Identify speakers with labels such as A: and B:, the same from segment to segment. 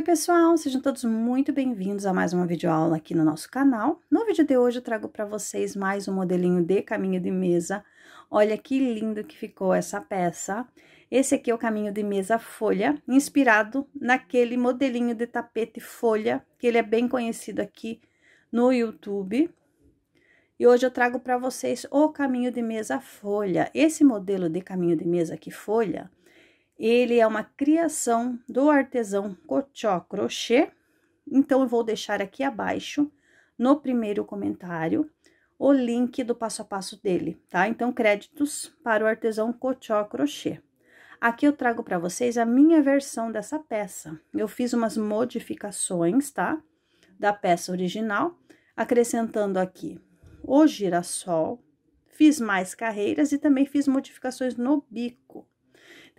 A: Oi pessoal, sejam todos muito bem-vindos a mais uma videoaula aqui no nosso canal. No vídeo de hoje eu trago para vocês mais um modelinho de caminho de mesa. Olha que lindo que ficou essa peça. Esse aqui é o caminho de mesa folha, inspirado naquele modelinho de tapete folha, que ele é bem conhecido aqui no YouTube. E hoje eu trago para vocês o caminho de mesa folha. Esse modelo de caminho de mesa aqui folha ele é uma criação do artesão Cochó Crochê. Então, eu vou deixar aqui abaixo, no primeiro comentário, o link do passo a passo dele, tá? Então, créditos para o artesão Cochó Crochê. Aqui eu trago para vocês a minha versão dessa peça. Eu fiz umas modificações, tá? Da peça original, acrescentando aqui o girassol, fiz mais carreiras e também fiz modificações no bico.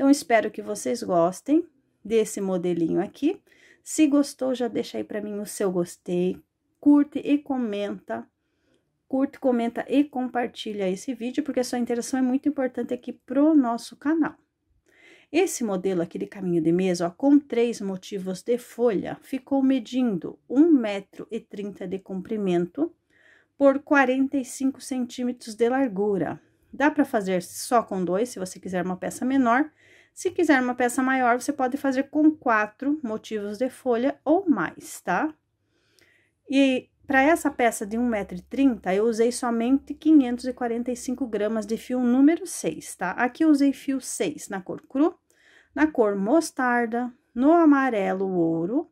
A: Então, espero que vocês gostem desse modelinho aqui. Se gostou, já deixa aí para mim o seu gostei, curte e comenta. Curte, comenta e compartilha esse vídeo, porque a sua interação é muito importante aqui pro nosso canal. Esse modelo aqui de caminho de mesa, ó, com três motivos de folha, ficou medindo 1,30m de comprimento por 45 centímetros de largura. Dá para fazer só com dois, se você quiser uma peça menor, se quiser uma peça maior, você pode fazer com quatro motivos de folha ou mais, tá? E para essa peça de 1,30m, eu usei somente 545 gramas de fio número 6, tá? Aqui eu usei fio 6 na cor cru, na cor mostarda, no amarelo ouro,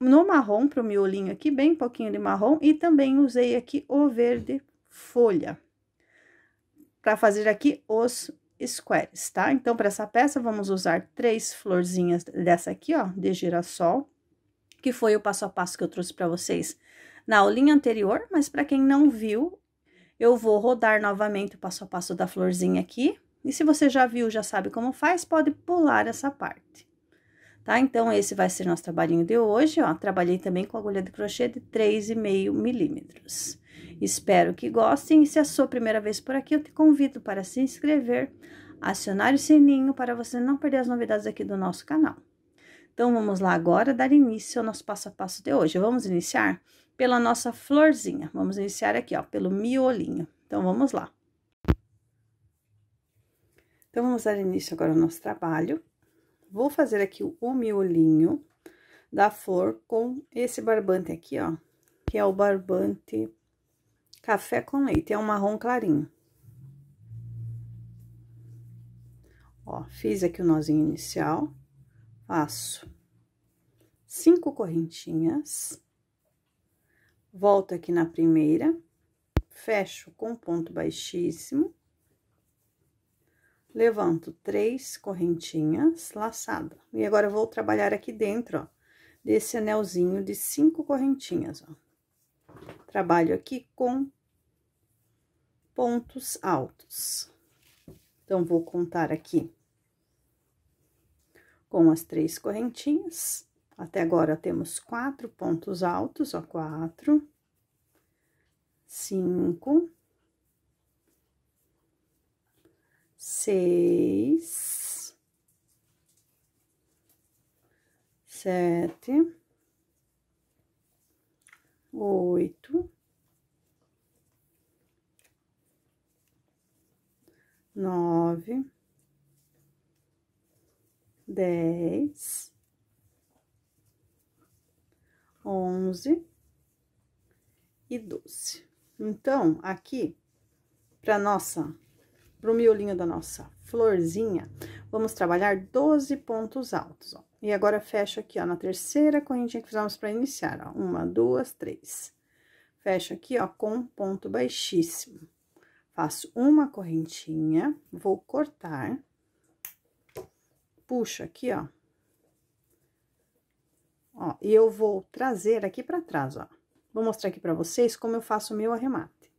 A: no marrom para o miolinho aqui, bem pouquinho de marrom, e também usei aqui o verde folha. Para fazer aqui os squares, tá? Então, para essa peça, vamos usar três florzinhas dessa aqui, ó, de girassol, que foi o passo a passo que eu trouxe para vocês na aulinha anterior, mas para quem não viu, eu vou rodar novamente o passo a passo da florzinha aqui. E se você já viu, já sabe como faz, pode pular essa parte. Tá? Então, esse vai ser nosso trabalhinho de hoje, ó. Trabalhei também com agulha de crochê de 3,5 milímetros. Espero que gostem. e Se é a sua primeira vez por aqui, eu te convido para se inscrever, acionar o sininho para você não perder as novidades aqui do nosso canal. Então, vamos lá agora dar início ao nosso passo a passo de hoje. Vamos iniciar pela nossa florzinha. Vamos iniciar aqui, ó, pelo miolinho. Então, vamos lá. Então, vamos dar início agora ao nosso trabalho. Vou fazer aqui o miolinho da flor com esse barbante aqui, ó, que é o barbante Café com leite, é um marrom clarinho. Ó, fiz aqui o nozinho inicial, faço cinco correntinhas, volto aqui na primeira, fecho com ponto baixíssimo, levanto três correntinhas laçada. E agora, eu vou trabalhar aqui dentro, ó, desse anelzinho de cinco correntinhas, ó trabalho aqui com pontos altos. Então, vou contar aqui com as três correntinhas. Até agora, temos quatro pontos altos, ó, quatro, cinco, seis, sete, oito, nove, dez, onze e doze. Então, aqui, para nossa, para o miolinho da nossa florzinha, vamos trabalhar doze pontos altos, ó. E agora, fecho aqui, ó, na terceira correntinha que fizemos para iniciar, ó, uma, duas, três. Fecho aqui, ó, com ponto baixíssimo. Faço uma correntinha, vou cortar, puxo aqui, ó. Ó, e eu vou trazer aqui para trás, ó. Vou mostrar aqui para vocês como eu faço o meu arremate,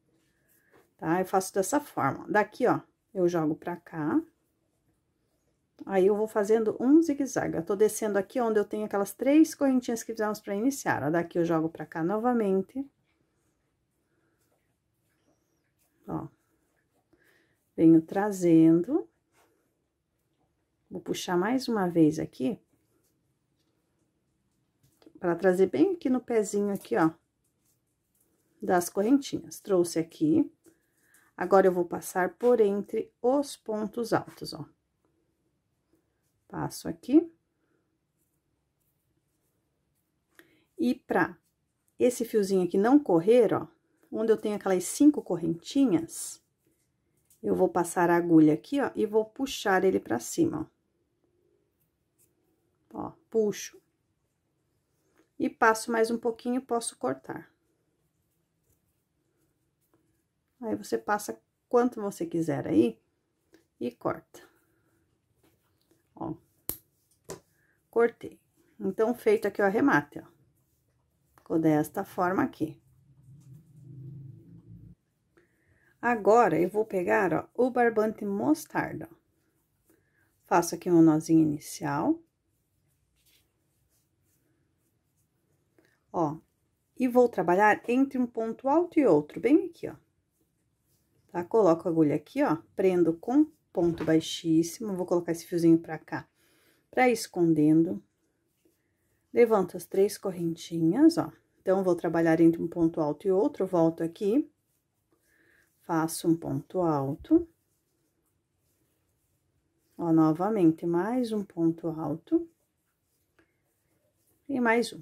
A: tá? Eu faço dessa forma, daqui, ó, eu jogo para cá, Aí, eu vou fazendo um zigue-zague. Eu tô descendo aqui onde eu tenho aquelas três correntinhas que fizemos para iniciar. Ó, daqui eu jogo pra cá novamente. Ó. Venho trazendo. Vou puxar mais uma vez aqui. Pra trazer bem aqui no pezinho aqui, ó. Das correntinhas. Trouxe aqui. Agora, eu vou passar por entre os pontos altos, ó. Passo aqui. E pra esse fiozinho aqui não correr, ó, onde eu tenho aquelas cinco correntinhas, eu vou passar a agulha aqui, ó, e vou puxar ele pra cima, ó. Ó, puxo. E passo mais um pouquinho, posso cortar. Aí, você passa quanto você quiser aí e corta. cortei. Então, feito aqui o arremate, ó. Ficou desta forma aqui. Agora, eu vou pegar, ó, o barbante mostarda. Faço aqui um nozinho inicial. Ó, e vou trabalhar entre um ponto alto e outro, bem aqui, ó. Tá? Coloco a agulha aqui, ó, prendo com ponto baixíssimo, vou colocar esse fiozinho pra cá tá escondendo, levanto as três correntinhas, ó. Então, vou trabalhar entre um ponto alto e outro, volto aqui, faço um ponto alto. Ó, novamente, mais um ponto alto. E mais um.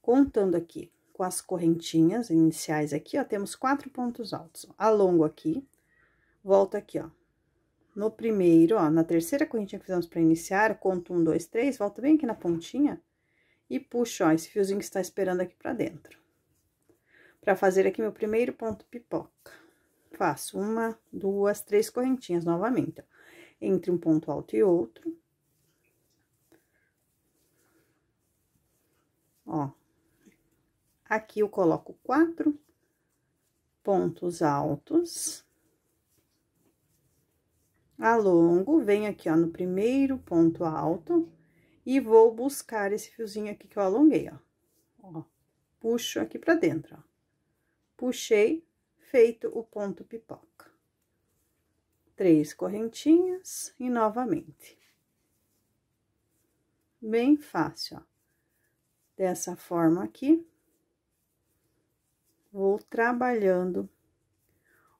A: Contando aqui com as correntinhas iniciais aqui, ó, temos quatro pontos altos. Alongo aqui, volto aqui, ó, no primeiro, ó, na terceira correntinha que fizemos para iniciar, conto um, dois, três, volta bem aqui na pontinha e puxo, ó, esse fiozinho que está esperando aqui para dentro. Para fazer aqui meu primeiro ponto pipoca. Faço uma, duas, três correntinhas novamente, ó, entre um ponto alto e outro. Ó, aqui eu coloco quatro pontos altos alongo, venho aqui, ó, no primeiro ponto alto, e vou buscar esse fiozinho aqui que eu alonguei, ó. ó puxo aqui pra dentro, ó. Puxei, feito o ponto pipoca. Três correntinhas e novamente. Bem fácil, ó. Dessa forma aqui, vou trabalhando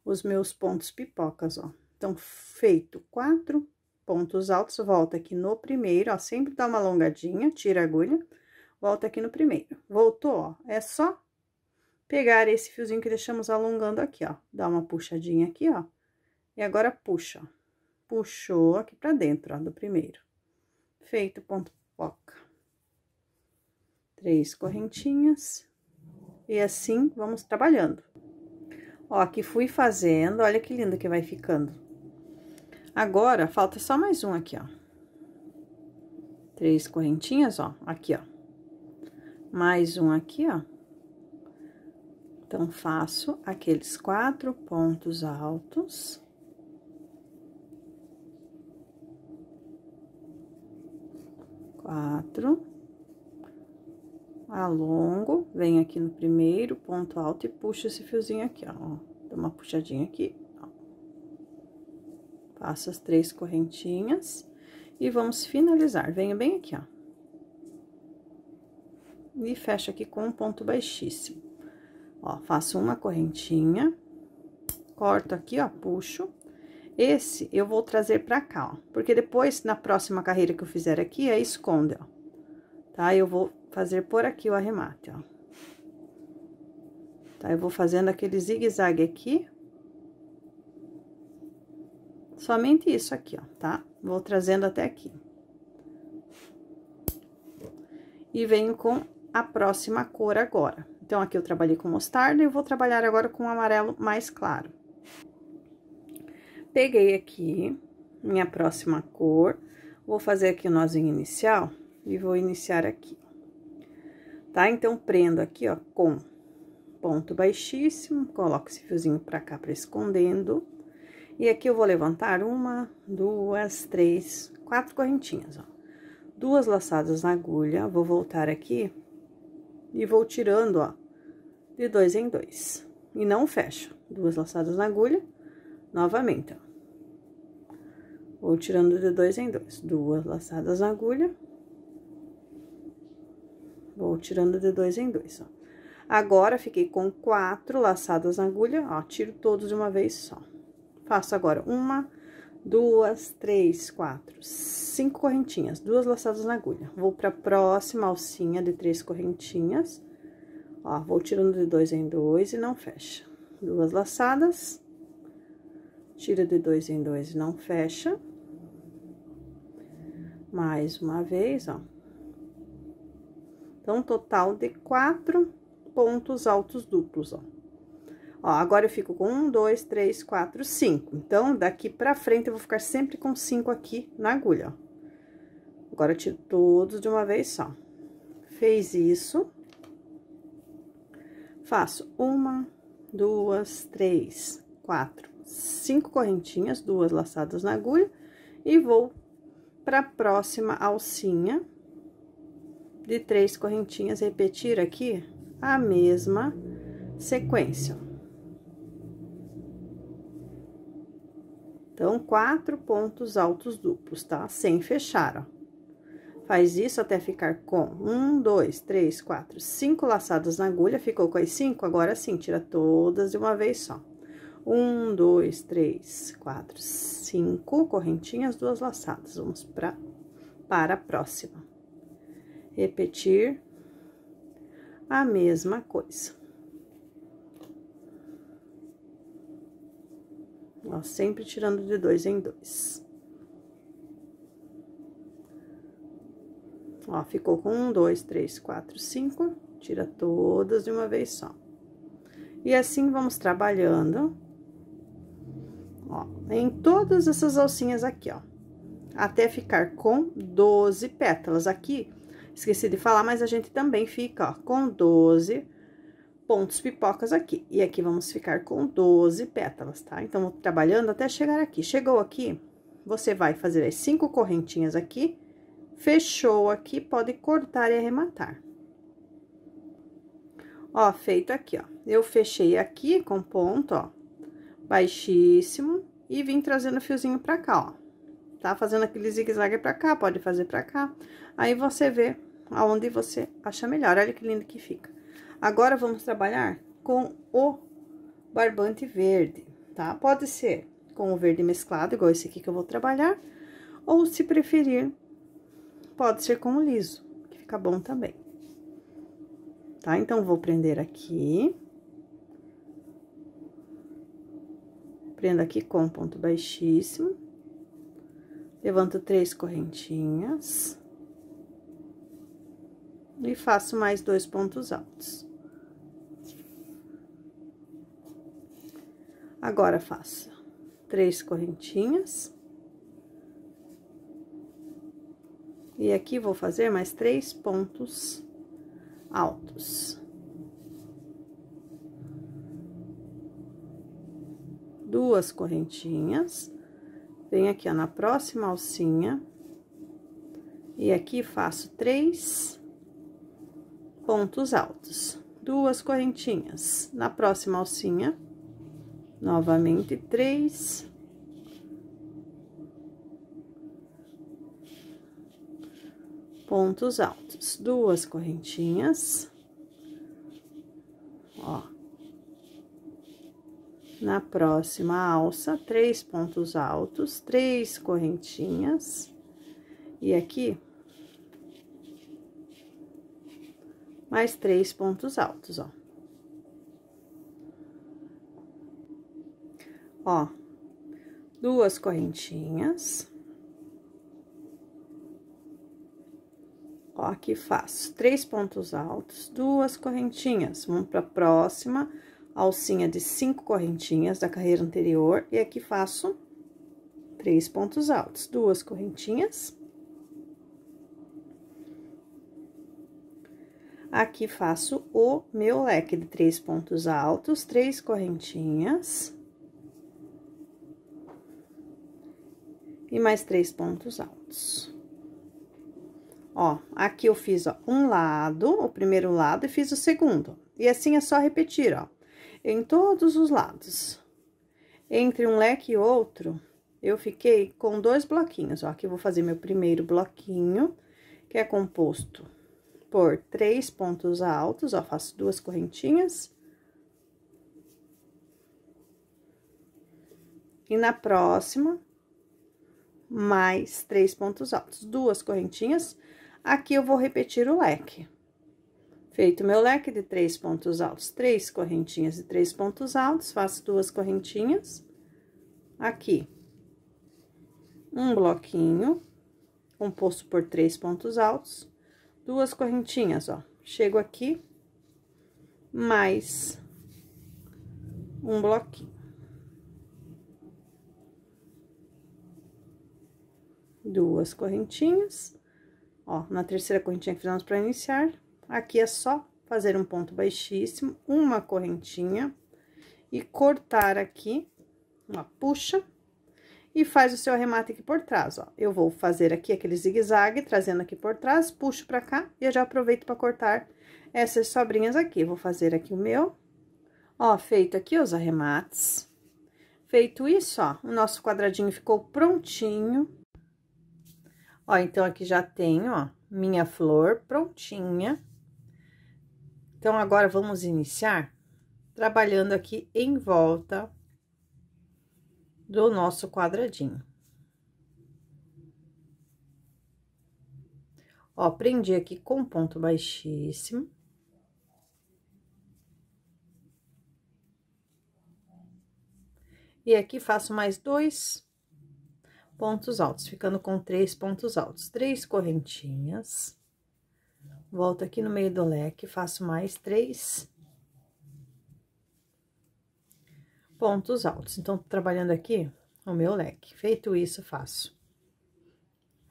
A: os meus pontos pipocas, ó. Então, feito quatro pontos altos, volta aqui no primeiro, ó, sempre dá uma alongadinha, tira a agulha, volta aqui no primeiro. Voltou, ó, é só pegar esse fiozinho que deixamos alongando aqui, ó, dá uma puxadinha aqui, ó, e agora puxa, ó. Puxou aqui pra dentro, ó, do primeiro. Feito ponto poca Três correntinhas. E assim, vamos trabalhando. Ó, aqui fui fazendo, olha que lindo que vai ficando. Agora, falta só mais um aqui, ó. Três correntinhas, ó, aqui, ó. Mais um aqui, ó. Então, faço aqueles quatro pontos altos. Quatro. Alongo, venho aqui no primeiro ponto alto e puxo esse fiozinho aqui, ó. Dá uma puxadinha aqui, faço as três correntinhas e vamos finalizar. Venho bem aqui, ó. E fecho aqui com um ponto baixíssimo. Ó, faço uma correntinha, corto aqui, ó, puxo. Esse eu vou trazer pra cá, ó, porque depois, na próxima carreira que eu fizer aqui, é esconde, ó. Tá? Eu vou fazer por aqui o arremate, ó. Tá? Eu vou fazendo aquele zigue-zague aqui, Somente isso aqui, ó, tá? Vou trazendo até aqui. E venho com a próxima cor agora. Então, aqui eu trabalhei com mostarda e vou trabalhar agora com um amarelo mais claro. Peguei aqui minha próxima cor, vou fazer aqui o nozinho inicial e vou iniciar aqui. Tá? Então, prendo aqui, ó, com ponto baixíssimo, coloco esse fiozinho pra cá pra escondendo. E aqui eu vou levantar uma, duas, três, quatro correntinhas, ó. Duas laçadas na agulha, vou voltar aqui e vou tirando, ó, de dois em dois. E não fecho. Duas laçadas na agulha, novamente, ó. Vou tirando de dois em dois. Duas laçadas na agulha. Vou tirando de dois em dois, ó. Agora, fiquei com quatro laçadas na agulha, ó, tiro todos de uma vez só. Faço agora uma, duas, três, quatro, cinco correntinhas, duas laçadas na agulha. Vou pra próxima alcinha de três correntinhas. Ó, vou tirando de dois em dois e não fecha. Duas laçadas. Tira de dois em dois e não fecha. Mais uma vez, ó. Então, total de quatro pontos altos duplos, ó. Ó, agora eu fico com um, dois, três, quatro, cinco. Então, daqui pra frente, eu vou ficar sempre com cinco aqui na agulha, ó. Agora, eu tiro todos de uma vez só. Fez isso. Faço uma, duas, três, quatro, cinco correntinhas, duas laçadas na agulha. E vou pra próxima alcinha de três correntinhas, repetir aqui a mesma sequência, Então, quatro pontos altos duplos, tá? Sem fechar, ó. Faz isso até ficar com um, dois, três, quatro, cinco laçadas na agulha. Ficou com as cinco? Agora sim, tira todas de uma vez só. Um, dois, três, quatro, cinco correntinhas, duas laçadas. Vamos pra, para a próxima. Repetir a mesma coisa. Ó, sempre tirando de dois em dois. Ó, ficou com um, dois, três, quatro, cinco. Tira todas de uma vez só. E assim, vamos trabalhando, ó, em todas essas alcinhas aqui, ó. Até ficar com 12 pétalas. Aqui, esqueci de falar, mas a gente também fica, ó, com 12 pontos pipocas aqui. E aqui vamos ficar com 12 pétalas, tá? Então, vou trabalhando até chegar aqui. Chegou aqui, você vai fazer as cinco correntinhas aqui, fechou aqui, pode cortar e arrematar. Ó, feito aqui, ó. Eu fechei aqui com ponto, ó, baixíssimo, e vim trazendo o fiozinho pra cá, ó. Tá fazendo aquele zigue-zague pra cá, pode fazer pra cá. Aí, você vê aonde você acha melhor. Olha que lindo que fica. Agora, vamos trabalhar com o barbante verde, tá? Pode ser com o verde mesclado, igual esse aqui que eu vou trabalhar, ou se preferir, pode ser com o liso, que fica bom também. Tá? Então, vou prender aqui. Prendo aqui com ponto baixíssimo. Levanto três correntinhas. E faço mais dois pontos altos. Agora, faço três correntinhas. E aqui vou fazer mais três pontos altos. Duas correntinhas. Venho aqui, ó, na próxima alcinha. E aqui faço três pontos altos. Duas correntinhas. Na próxima alcinha Novamente, três. Pontos altos, duas correntinhas. Ó. Na próxima alça, três pontos altos, três correntinhas. E aqui, mais três pontos altos, ó. ó, duas correntinhas. Ó, aqui faço três pontos altos, duas correntinhas. Vamos para a próxima alcinha de cinco correntinhas da carreira anterior, e aqui faço três pontos altos, duas correntinhas. Aqui faço o meu leque de três pontos altos, três correntinhas. e mais três pontos altos. Ó, aqui eu fiz, ó, um lado, o primeiro lado, e fiz o segundo. E assim é só repetir, ó, em todos os lados. Entre um leque e outro, eu fiquei com dois bloquinhos, ó. Aqui eu vou fazer meu primeiro bloquinho, que é composto por três pontos altos, ó, faço duas correntinhas. E na próxima, mais três pontos altos, duas correntinhas. Aqui eu vou repetir o leque. Feito meu leque de três pontos altos, três correntinhas e três pontos altos, faço duas correntinhas. Aqui, um bloquinho composto por três pontos altos, duas correntinhas, ó. Chego aqui, mais um bloquinho. duas correntinhas, ó, na terceira correntinha que fizemos para iniciar, aqui é só fazer um ponto baixíssimo, uma correntinha, e cortar aqui, uma puxa, e faz o seu arremate aqui por trás, ó. Eu vou fazer aqui aquele zigue-zague, trazendo aqui por trás, puxo pra cá, e eu já aproveito para cortar essas sobrinhas aqui. Vou fazer aqui o meu, ó, feito aqui os arremates. Feito isso, ó, o nosso quadradinho ficou prontinho. Ó, então aqui já tenho, ó, minha flor prontinha. Então, agora vamos iniciar trabalhando aqui em volta do nosso quadradinho. Ó, prendi aqui com ponto baixíssimo. E aqui faço mais dois pontos altos, ficando com três pontos altos. Três correntinhas. Volto aqui no meio do leque, faço mais três pontos altos. Então, trabalhando aqui o meu leque. Feito isso, faço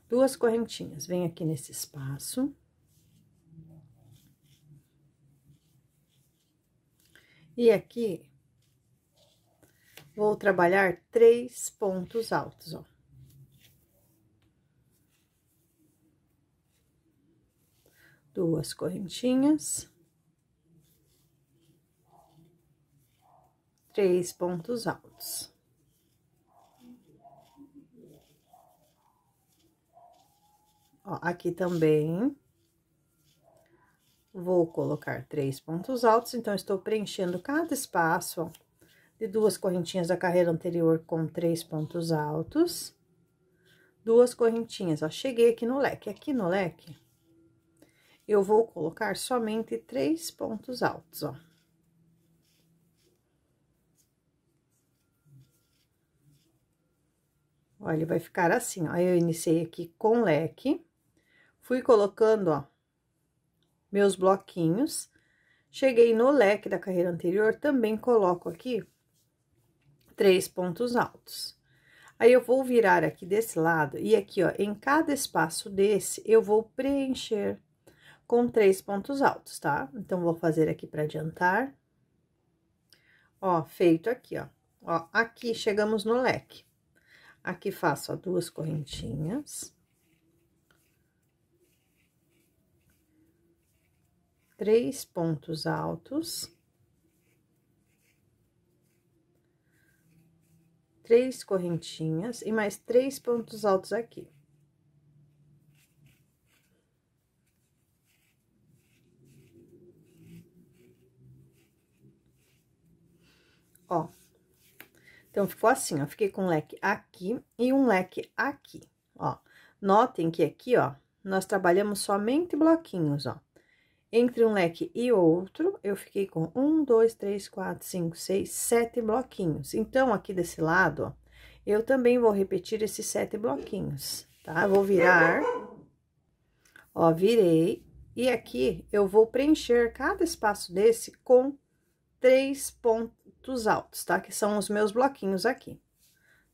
A: duas correntinhas. Venho aqui nesse espaço. E aqui, vou trabalhar três pontos altos, ó. duas correntinhas, três pontos altos. Ó, aqui também, vou colocar três pontos altos, então, estou preenchendo cada espaço, ó, de duas correntinhas da carreira anterior com três pontos altos, duas correntinhas, ó, cheguei aqui no leque, aqui no leque, eu vou colocar somente três pontos altos, ó. Olha, vai ficar assim, ó. Eu iniciei aqui com leque, fui colocando, ó, meus bloquinhos. Cheguei no leque da carreira anterior, também coloco aqui três pontos altos. Aí, eu vou virar aqui desse lado, e aqui, ó, em cada espaço desse, eu vou preencher com três pontos altos, tá? Então, vou fazer aqui para adiantar. Ó, feito aqui, ó. Ó, aqui chegamos no leque. Aqui faço, ó, duas correntinhas. Três pontos altos. Três correntinhas e mais três pontos altos aqui. ó. Então, ficou assim, ó, fiquei com um leque aqui e um leque aqui, ó. Notem que aqui, ó, nós trabalhamos somente bloquinhos, ó. Entre um leque e outro, eu fiquei com um, dois, três, quatro, cinco, seis, sete bloquinhos. Então, aqui desse lado, ó, eu também vou repetir esses sete bloquinhos, tá? Vou virar, ó, virei, e aqui eu vou preencher cada espaço desse com três pontos pontos altos, tá? Que são os meus bloquinhos aqui.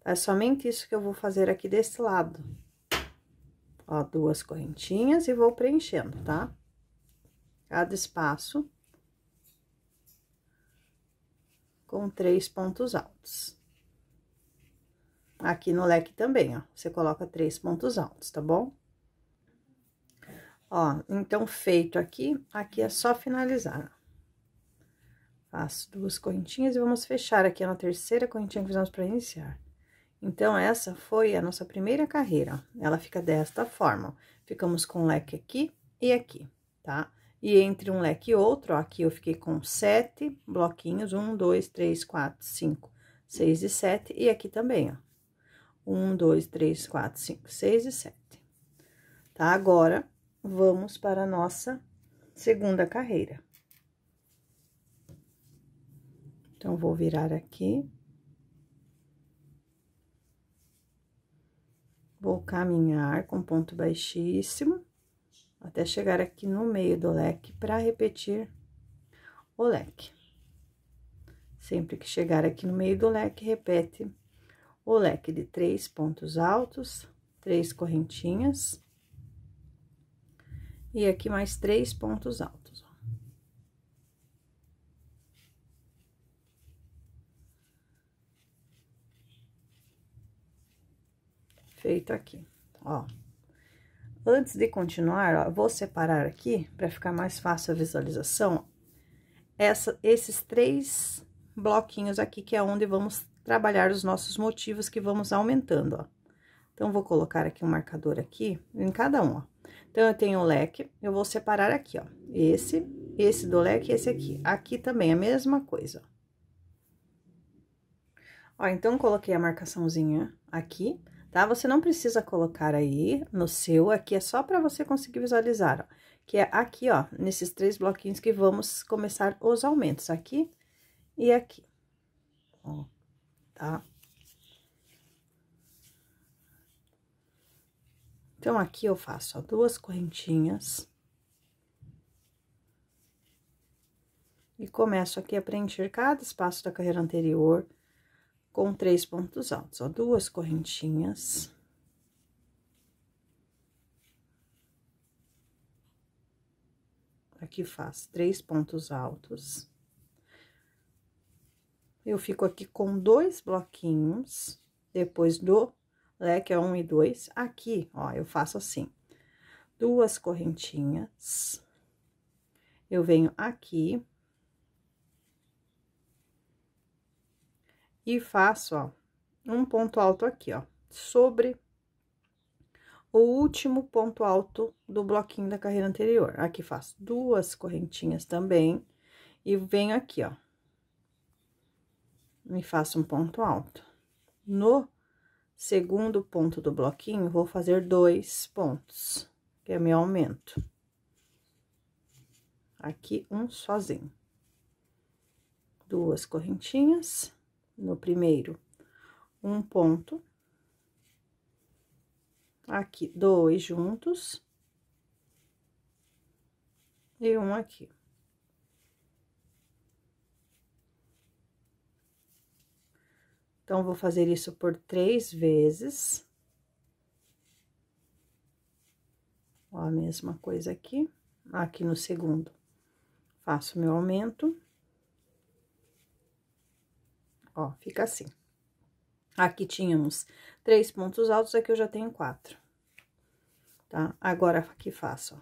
A: Tá? É somente isso que eu vou fazer aqui desse lado. Ó, duas correntinhas e vou preenchendo, tá? Cada espaço. Com três pontos altos. Aqui no leque também, ó, você coloca três pontos altos, tá bom? Ó, então, feito aqui, aqui é só finalizar, Faço duas correntinhas e vamos fechar aqui na terceira correntinha que fizemos para iniciar. Então, essa foi a nossa primeira carreira. Ela fica desta forma. Ficamos com um leque aqui e aqui, tá? E entre um leque e outro, ó, aqui eu fiquei com sete bloquinhos. Um, dois, três, quatro, cinco, seis e sete. E aqui também, ó. Um, dois, três, quatro, cinco, seis e sete. Tá? Agora, vamos para a nossa segunda carreira. Então, vou virar aqui. Vou caminhar com ponto baixíssimo até chegar aqui no meio do leque para repetir o leque. Sempre que chegar aqui no meio do leque, repete o leque de três pontos altos, três correntinhas, e aqui mais três pontos altos. feito aqui, ó. Antes de continuar, ó, vou separar aqui, para ficar mais fácil a visualização, essa, esses três bloquinhos aqui, que é onde vamos trabalhar os nossos motivos que vamos aumentando, ó. Então, vou colocar aqui um marcador aqui, em cada um, ó. Então, eu tenho o leque, eu vou separar aqui, ó, esse, esse do leque esse aqui. Aqui também é a mesma coisa, Ó, então, coloquei a marcaçãozinha aqui, tá? Você não precisa colocar aí no seu, aqui é só para você conseguir visualizar, ó. Que é aqui, ó, nesses três bloquinhos que vamos começar os aumentos, aqui e aqui. Ó, tá? Então, aqui eu faço, ó, duas correntinhas. E começo aqui a preencher cada espaço da carreira anterior com três pontos altos, ó, duas correntinhas. Aqui faz três pontos altos. Eu fico aqui com dois bloquinhos, depois do leque é um e dois. Aqui, ó, eu faço assim, duas correntinhas. Eu venho aqui, e faço, ó, um ponto alto aqui, ó, sobre o último ponto alto do bloquinho da carreira anterior. Aqui faço duas correntinhas também e venho aqui, ó, e faço um ponto alto. No segundo ponto do bloquinho, vou fazer dois pontos, que é meu aumento. Aqui, um sozinho. Duas correntinhas no primeiro, um ponto. Aqui, dois juntos. E um aqui. Então, vou fazer isso por três vezes. Ó, a mesma coisa aqui, aqui no segundo. Faço meu aumento. Ó, fica assim. Aqui tínhamos três pontos altos, aqui eu já tenho quatro. Tá? Agora, aqui faço, ó,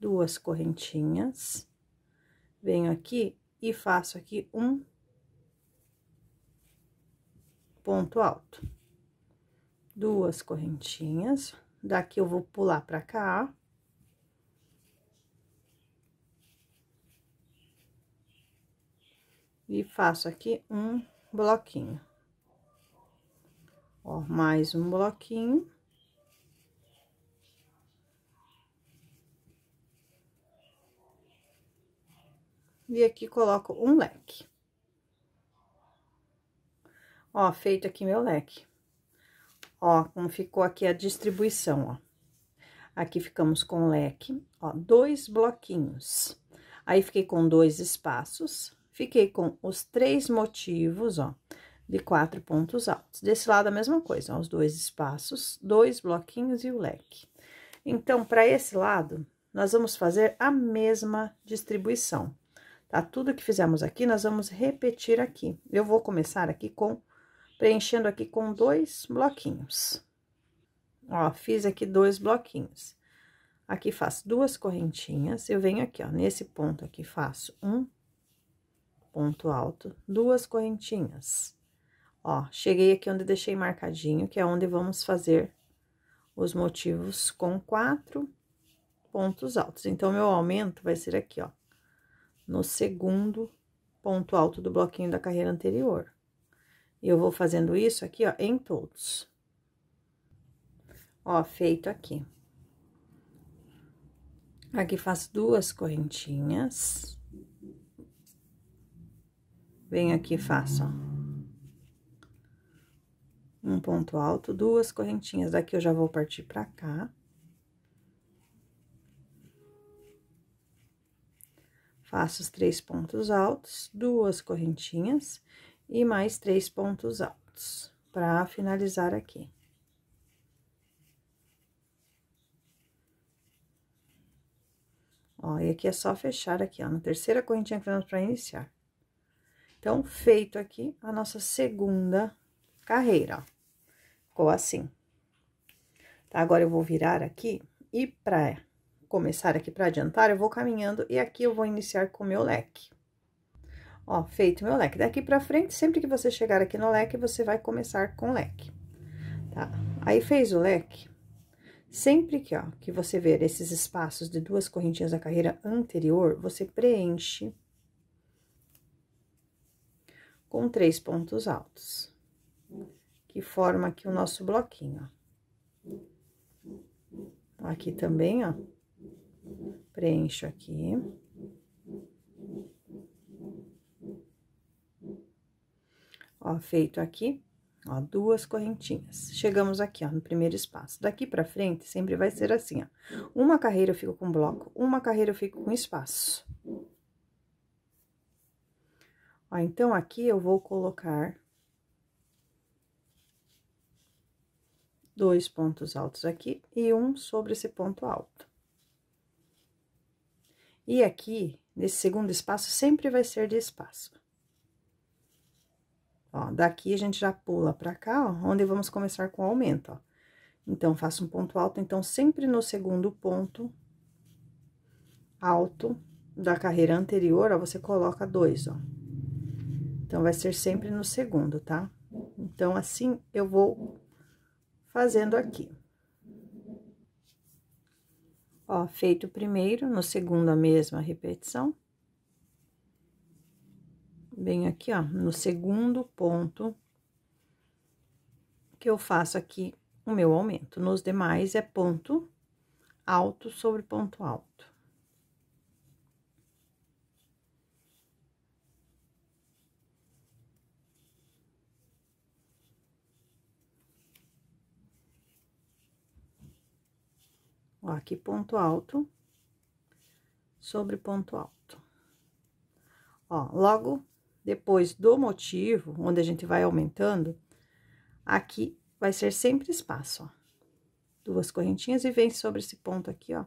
A: duas correntinhas. Venho aqui e faço aqui um ponto alto. Duas correntinhas. Daqui eu vou pular pra cá, E faço aqui um bloquinho. Ó, mais um bloquinho. E aqui coloco um leque. Ó, feito aqui meu leque. Ó, como ficou aqui a distribuição, ó. Aqui ficamos com leque, ó, dois bloquinhos. Aí, fiquei com dois espaços, Fiquei com os três motivos, ó, de quatro pontos altos. Desse lado, a mesma coisa, ó, os dois espaços, dois bloquinhos e o leque. Então, para esse lado, nós vamos fazer a mesma distribuição, tá? Tudo que fizemos aqui, nós vamos repetir aqui. Eu vou começar aqui com, preenchendo aqui com dois bloquinhos. Ó, fiz aqui dois bloquinhos. Aqui faço duas correntinhas, eu venho aqui, ó, nesse ponto aqui faço um, ponto alto, duas correntinhas. Ó, cheguei aqui onde deixei marcadinho, que é onde vamos fazer os motivos com quatro pontos altos. Então, meu aumento vai ser aqui, ó, no segundo ponto alto do bloquinho da carreira anterior. E eu vou fazendo isso aqui, ó, em todos. Ó, feito aqui. Aqui faço duas correntinhas. Venho aqui e faço, ó. Um ponto alto, duas correntinhas. Daqui eu já vou partir pra cá. Faço os três pontos altos, duas correntinhas e mais três pontos altos, pra finalizar aqui. Ó, e aqui é só fechar aqui, ó, na terceira correntinha que vamos para iniciar. Então, feito aqui a nossa segunda carreira. Ficou assim. Tá, agora eu vou virar aqui e pra começar aqui pra adiantar, eu vou caminhando e aqui eu vou iniciar com o meu leque. Ó, feito meu leque. Daqui pra frente, sempre que você chegar aqui no leque, você vai começar com leque. Tá? Aí, fez o leque, sempre que, ó, que você ver esses espaços de duas correntinhas da carreira anterior, você preenche com três pontos altos, que forma aqui o nosso bloquinho, ó. Aqui também, ó, preencho aqui. Ó, feito aqui, ó, duas correntinhas. Chegamos aqui, ó, no primeiro espaço. Daqui pra frente, sempre vai ser assim, ó. Uma carreira eu fico com bloco, uma carreira eu fico com espaço. Ó, então, aqui eu vou colocar dois pontos altos aqui e um sobre esse ponto alto. E aqui, nesse segundo espaço, sempre vai ser de espaço. Ó, daqui a gente já pula pra cá, ó, onde vamos começar com o aumento, ó. Então, faço um ponto alto, então, sempre no segundo ponto alto da carreira anterior, ó, você coloca dois, ó. Então, vai ser sempre no segundo, tá? Então, assim, eu vou fazendo aqui. Ó, feito o primeiro, no segundo a mesma repetição. Bem aqui, ó, no segundo ponto que eu faço aqui o meu aumento. Nos demais, é ponto alto sobre ponto alto. Ó, aqui ponto alto sobre ponto alto. Ó, logo depois do motivo, onde a gente vai aumentando, aqui vai ser sempre espaço, ó. Duas correntinhas e vem sobre esse ponto aqui, ó,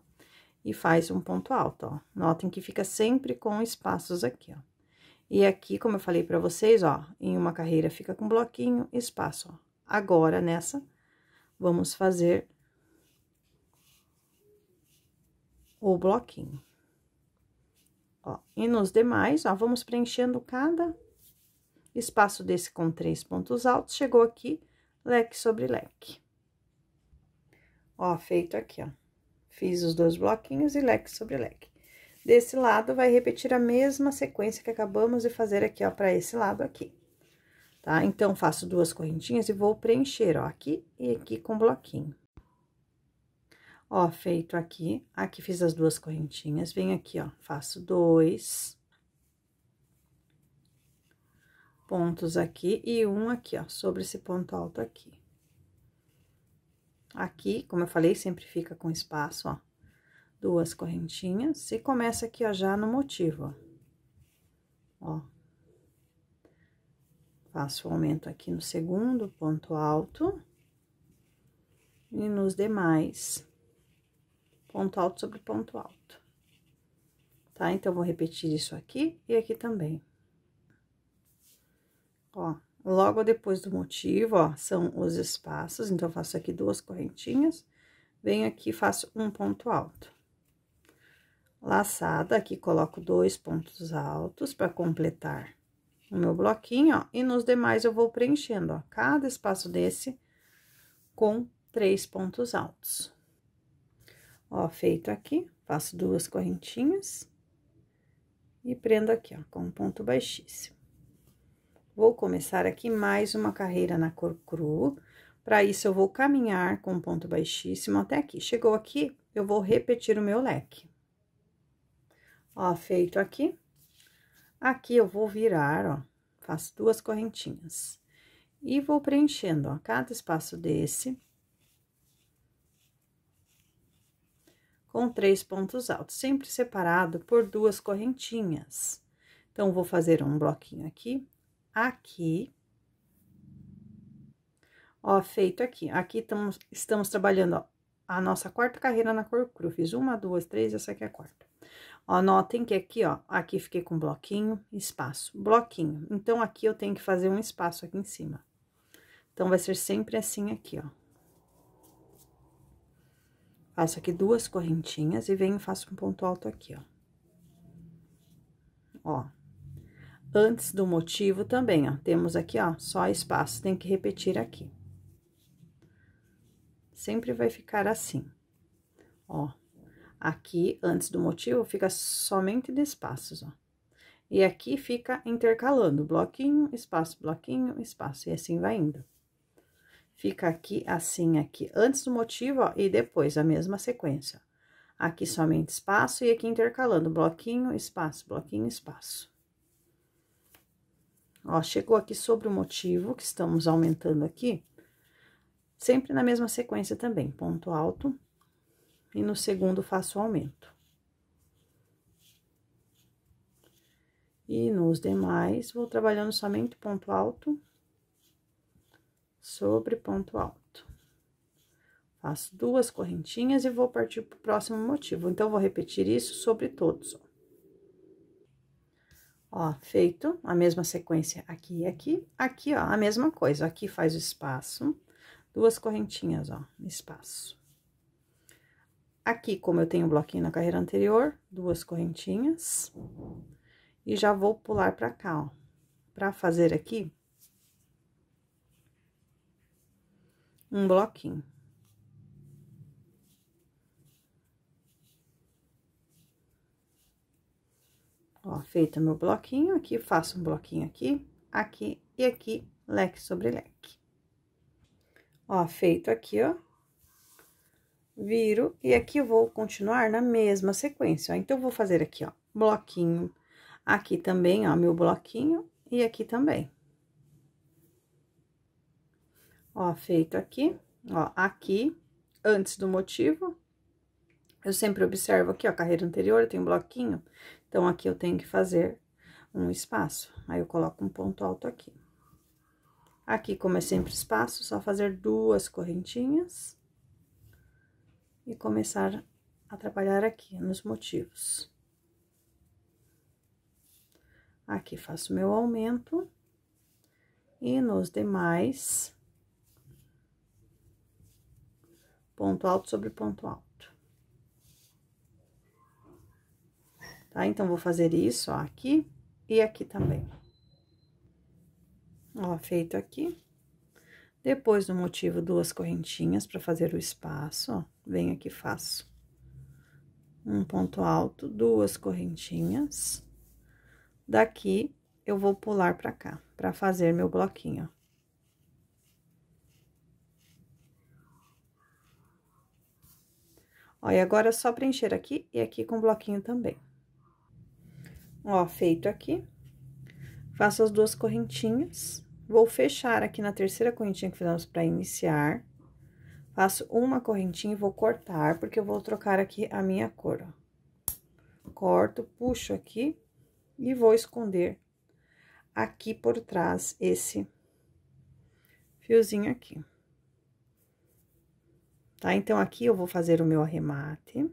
A: e faz um ponto alto, ó. Notem que fica sempre com espaços aqui, ó. E aqui, como eu falei para vocês, ó, em uma carreira fica com bloquinho, espaço, ó. Agora, nessa, vamos fazer o bloquinho. Ó, e nos demais, ó, vamos preenchendo cada espaço desse com três pontos altos, chegou aqui, leque sobre leque. Ó, feito aqui, ó. Fiz os dois bloquinhos e leque sobre leque. Desse lado, vai repetir a mesma sequência que acabamos de fazer aqui, ó, para esse lado aqui. Tá? Então, faço duas correntinhas e vou preencher, ó, aqui e aqui com bloquinho. Ó, feito aqui, aqui fiz as duas correntinhas, venho aqui, ó, faço dois pontos aqui e um aqui, ó, sobre esse ponto alto aqui. Aqui, como eu falei, sempre fica com espaço, ó, duas correntinhas e começa aqui, ó, já no motivo, ó. Ó, faço o aumento aqui no segundo ponto alto e nos demais ponto alto sobre ponto alto. Tá? Então, vou repetir isso aqui e aqui também. Ó, logo depois do motivo, ó, são os espaços, então, faço aqui duas correntinhas, venho aqui faço um ponto alto. Laçada, aqui coloco dois pontos altos para completar o meu bloquinho, ó, e nos demais eu vou preenchendo, ó, cada espaço desse com três pontos altos. Ó, feito aqui, faço duas correntinhas e prendo aqui, ó, com um ponto baixíssimo. Vou começar aqui mais uma carreira na cor cru. Para isso, eu vou caminhar com um ponto baixíssimo até aqui. Chegou aqui, eu vou repetir o meu leque. Ó, feito aqui. Aqui, eu vou virar, ó, faço duas correntinhas. E vou preenchendo, ó, cada espaço desse com três pontos altos, sempre separado por duas correntinhas. Então, vou fazer um bloquinho aqui, aqui. Ó, feito aqui. Aqui estamos, estamos trabalhando, ó, a nossa quarta carreira na cor cru. Fiz uma, duas, três, essa aqui é a quarta. Ó, notem que aqui, ó, aqui fiquei com bloquinho, espaço, bloquinho. Então, aqui eu tenho que fazer um espaço aqui em cima. Então, vai ser sempre assim aqui, ó. Faço aqui duas correntinhas e venho e faço um ponto alto aqui, ó. Ó. Antes do motivo também, ó, temos aqui, ó, só espaço, tem que repetir aqui. Sempre vai ficar assim, ó. Aqui, antes do motivo, fica somente de espaços, ó. E aqui fica intercalando, bloquinho, espaço, bloquinho, espaço, e assim vai indo fica aqui, assim, aqui, antes do motivo, ó, e depois, a mesma sequência. Aqui somente espaço e aqui intercalando, bloquinho, espaço, bloquinho, espaço. Ó, chegou aqui sobre o motivo que estamos aumentando aqui, sempre na mesma sequência também, ponto alto, e no segundo faço o aumento. E nos demais, vou trabalhando somente ponto alto sobre ponto alto. Faço duas correntinhas e vou partir para o próximo motivo. Então, vou repetir isso sobre todos. Ó. ó, feito a mesma sequência aqui e aqui. Aqui, ó, a mesma coisa. Aqui faz o espaço, duas correntinhas, ó, espaço. Aqui, como eu tenho um bloquinho na carreira anterior, duas correntinhas. E já vou pular para cá, ó. Para fazer aqui, um bloquinho. Ó, feito meu bloquinho aqui, faço um bloquinho aqui, aqui e aqui, leque sobre leque. Ó, feito aqui, ó. Viro, e aqui vou continuar na mesma sequência, ó. Então, vou fazer aqui, ó, bloquinho, aqui também, ó, meu bloquinho, e aqui também. Ó, feito aqui, ó, aqui, antes do motivo, eu sempre observo aqui, ó, carreira anterior, tem um bloquinho, então aqui eu tenho que fazer um espaço. Aí, eu coloco um ponto alto aqui. Aqui, como é sempre espaço, só fazer duas correntinhas e começar a trabalhar aqui, nos motivos. Aqui, faço meu aumento e nos demais ponto alto sobre ponto alto. Tá? Então, vou fazer isso, ó, aqui e aqui também. Ó, feito aqui. Depois do motivo, duas correntinhas para fazer o espaço, ó. Venho aqui, faço um ponto alto, duas correntinhas. Daqui, eu vou pular para cá, para fazer meu bloquinho, ó. Ó, e agora é só preencher aqui e aqui com bloquinho também. Ó, feito aqui. Faço as duas correntinhas. Vou fechar aqui na terceira correntinha que fizemos para iniciar. Faço uma correntinha e vou cortar, porque eu vou trocar aqui a minha cor, ó. Corto, puxo aqui e vou esconder aqui por trás esse fiozinho aqui tá? Então, aqui eu vou fazer o meu arremate.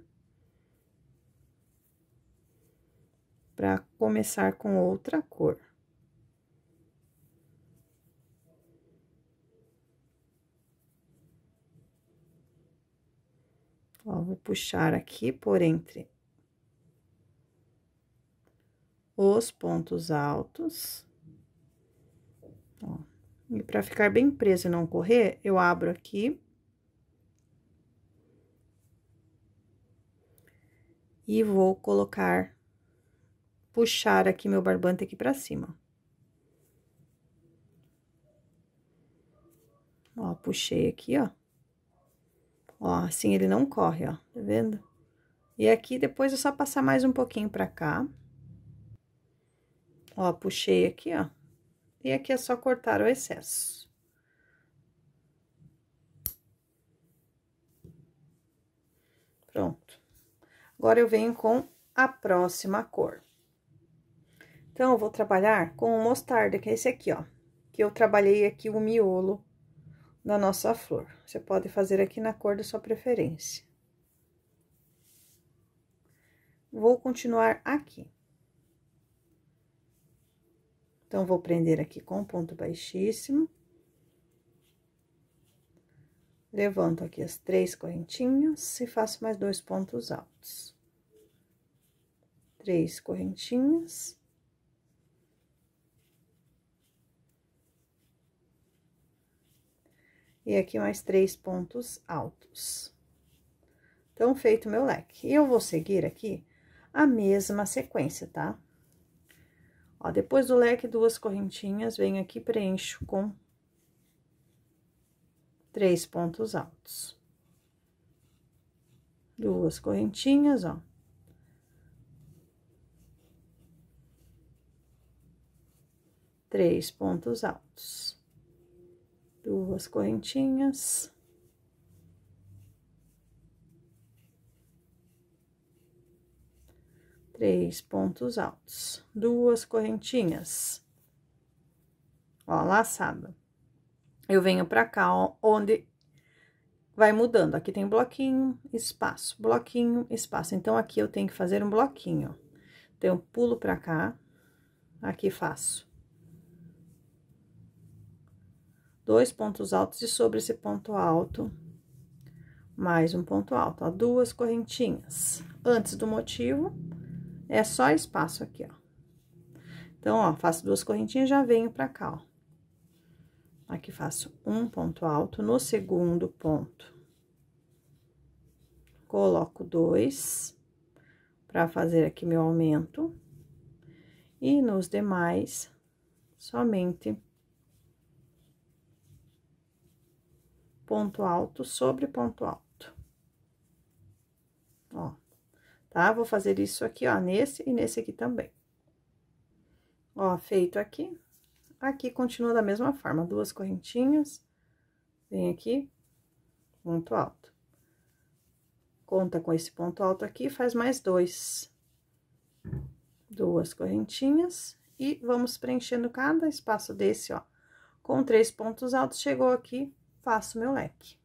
A: Pra começar com outra cor. Ó, vou puxar aqui por entre os pontos altos. Ó. E para ficar bem preso e não correr, eu abro aqui E vou colocar, puxar aqui meu barbante aqui pra cima. Ó, puxei aqui, ó. Ó, assim ele não corre, ó, tá vendo? E aqui, depois, é só passar mais um pouquinho pra cá. Ó, puxei aqui, ó. E aqui é só cortar o excesso. Pronto. Agora, eu venho com a próxima cor. Então, eu vou trabalhar com o mostarda, que é esse aqui, ó. Que eu trabalhei aqui o miolo da nossa flor. Você pode fazer aqui na cor da sua preferência. Vou continuar aqui. Então, vou prender aqui com ponto baixíssimo. Levanto aqui as três correntinhas e faço mais dois pontos altos três correntinhas. E aqui mais três pontos altos. Então, feito meu leque. E eu vou seguir aqui a mesma sequência, tá? Ó, depois do leque, duas correntinhas, venho aqui preencho com três pontos altos. Duas correntinhas, ó. três pontos altos, duas correntinhas. Três pontos altos, duas correntinhas. Ó, laçada. Eu venho pra cá, ó, onde vai mudando. Aqui tem um bloquinho, espaço, bloquinho, espaço. Então, aqui eu tenho que fazer um bloquinho. Então, eu pulo pra cá, aqui faço dois pontos altos e sobre esse ponto alto, mais um ponto alto, ó, duas correntinhas. Antes do motivo, é só espaço aqui, ó. Então, ó, faço duas correntinhas, já venho pra cá, ó. Aqui faço um ponto alto, no segundo ponto, coloco dois para fazer aqui meu aumento. E nos demais, somente ponto alto sobre ponto alto. Ó, tá? Vou fazer isso aqui, ó, nesse e nesse aqui também. Ó, feito aqui. Aqui continua da mesma forma, duas correntinhas, vem aqui, ponto alto. Conta com esse ponto alto aqui, faz mais dois. Duas correntinhas, e vamos preenchendo cada espaço desse, ó, com três pontos altos, chegou aqui, faço meu leque.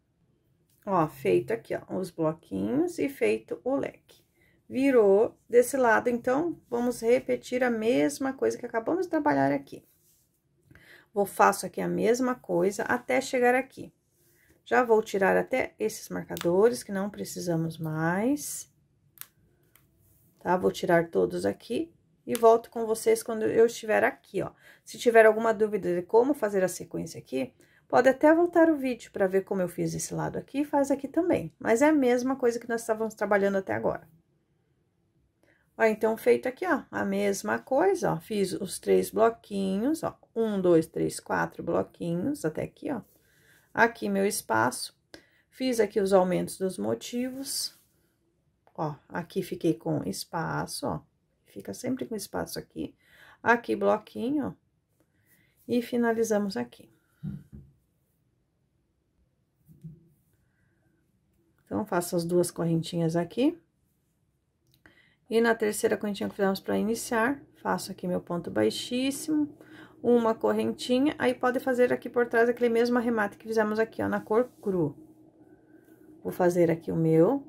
A: Ó, feito aqui, ó, os bloquinhos e feito o leque. Virou desse lado, então, vamos repetir a mesma coisa que acabamos de trabalhar aqui. Vou faço aqui a mesma coisa até chegar aqui. Já vou tirar até esses marcadores que não precisamos mais. Tá? Vou tirar todos aqui e volto com vocês quando eu estiver aqui, ó. Se tiver alguma dúvida de como fazer a sequência aqui, Pode até voltar o vídeo para ver como eu fiz esse lado aqui e faz aqui também, mas é a mesma coisa que nós estávamos trabalhando até agora. Ó, então, feito aqui, ó, a mesma coisa, ó, fiz os três bloquinhos, ó, um, dois, três, quatro bloquinhos até aqui, ó. Aqui meu espaço, fiz aqui os aumentos dos motivos, ó, aqui fiquei com espaço, ó, fica sempre com espaço aqui, aqui bloquinho, ó, e finalizamos aqui. Então, faço as duas correntinhas aqui. E na terceira correntinha que fizemos para iniciar, faço aqui meu ponto baixíssimo, uma correntinha, aí pode fazer aqui por trás aquele mesmo arremate que fizemos aqui, ó, na cor cru. Vou fazer aqui o meu.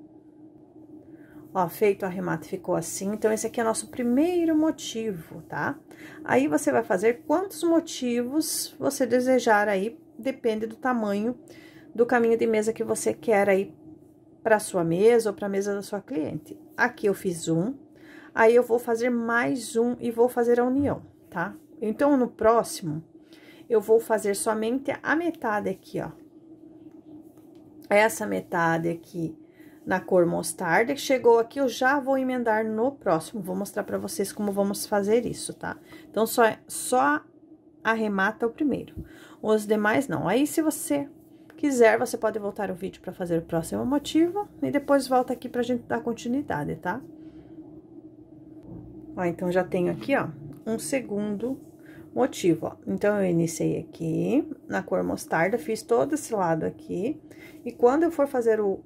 A: Ó, feito o arremate, ficou assim. Então, esse aqui é nosso primeiro motivo, tá? Aí, você vai fazer quantos motivos você desejar aí, depende do tamanho do caminho de mesa que você quer aí para sua mesa ou para a mesa da sua cliente. Aqui eu fiz um, aí eu vou fazer mais um e vou fazer a união, tá? Então, no próximo, eu vou fazer somente a metade aqui, ó. Essa metade aqui na cor mostarda, que chegou aqui, eu já vou emendar no próximo. Vou mostrar para vocês como vamos fazer isso, tá? Então, só, só arremata o primeiro. Os demais, não. Aí, se você quiser, você pode voltar o vídeo para fazer o próximo motivo e depois volta aqui para a gente dar continuidade, tá? Ó, então, já tenho aqui, ó, um segundo motivo, ó. Então, eu iniciei aqui na cor mostarda, fiz todo esse lado aqui. E quando eu for fazer o,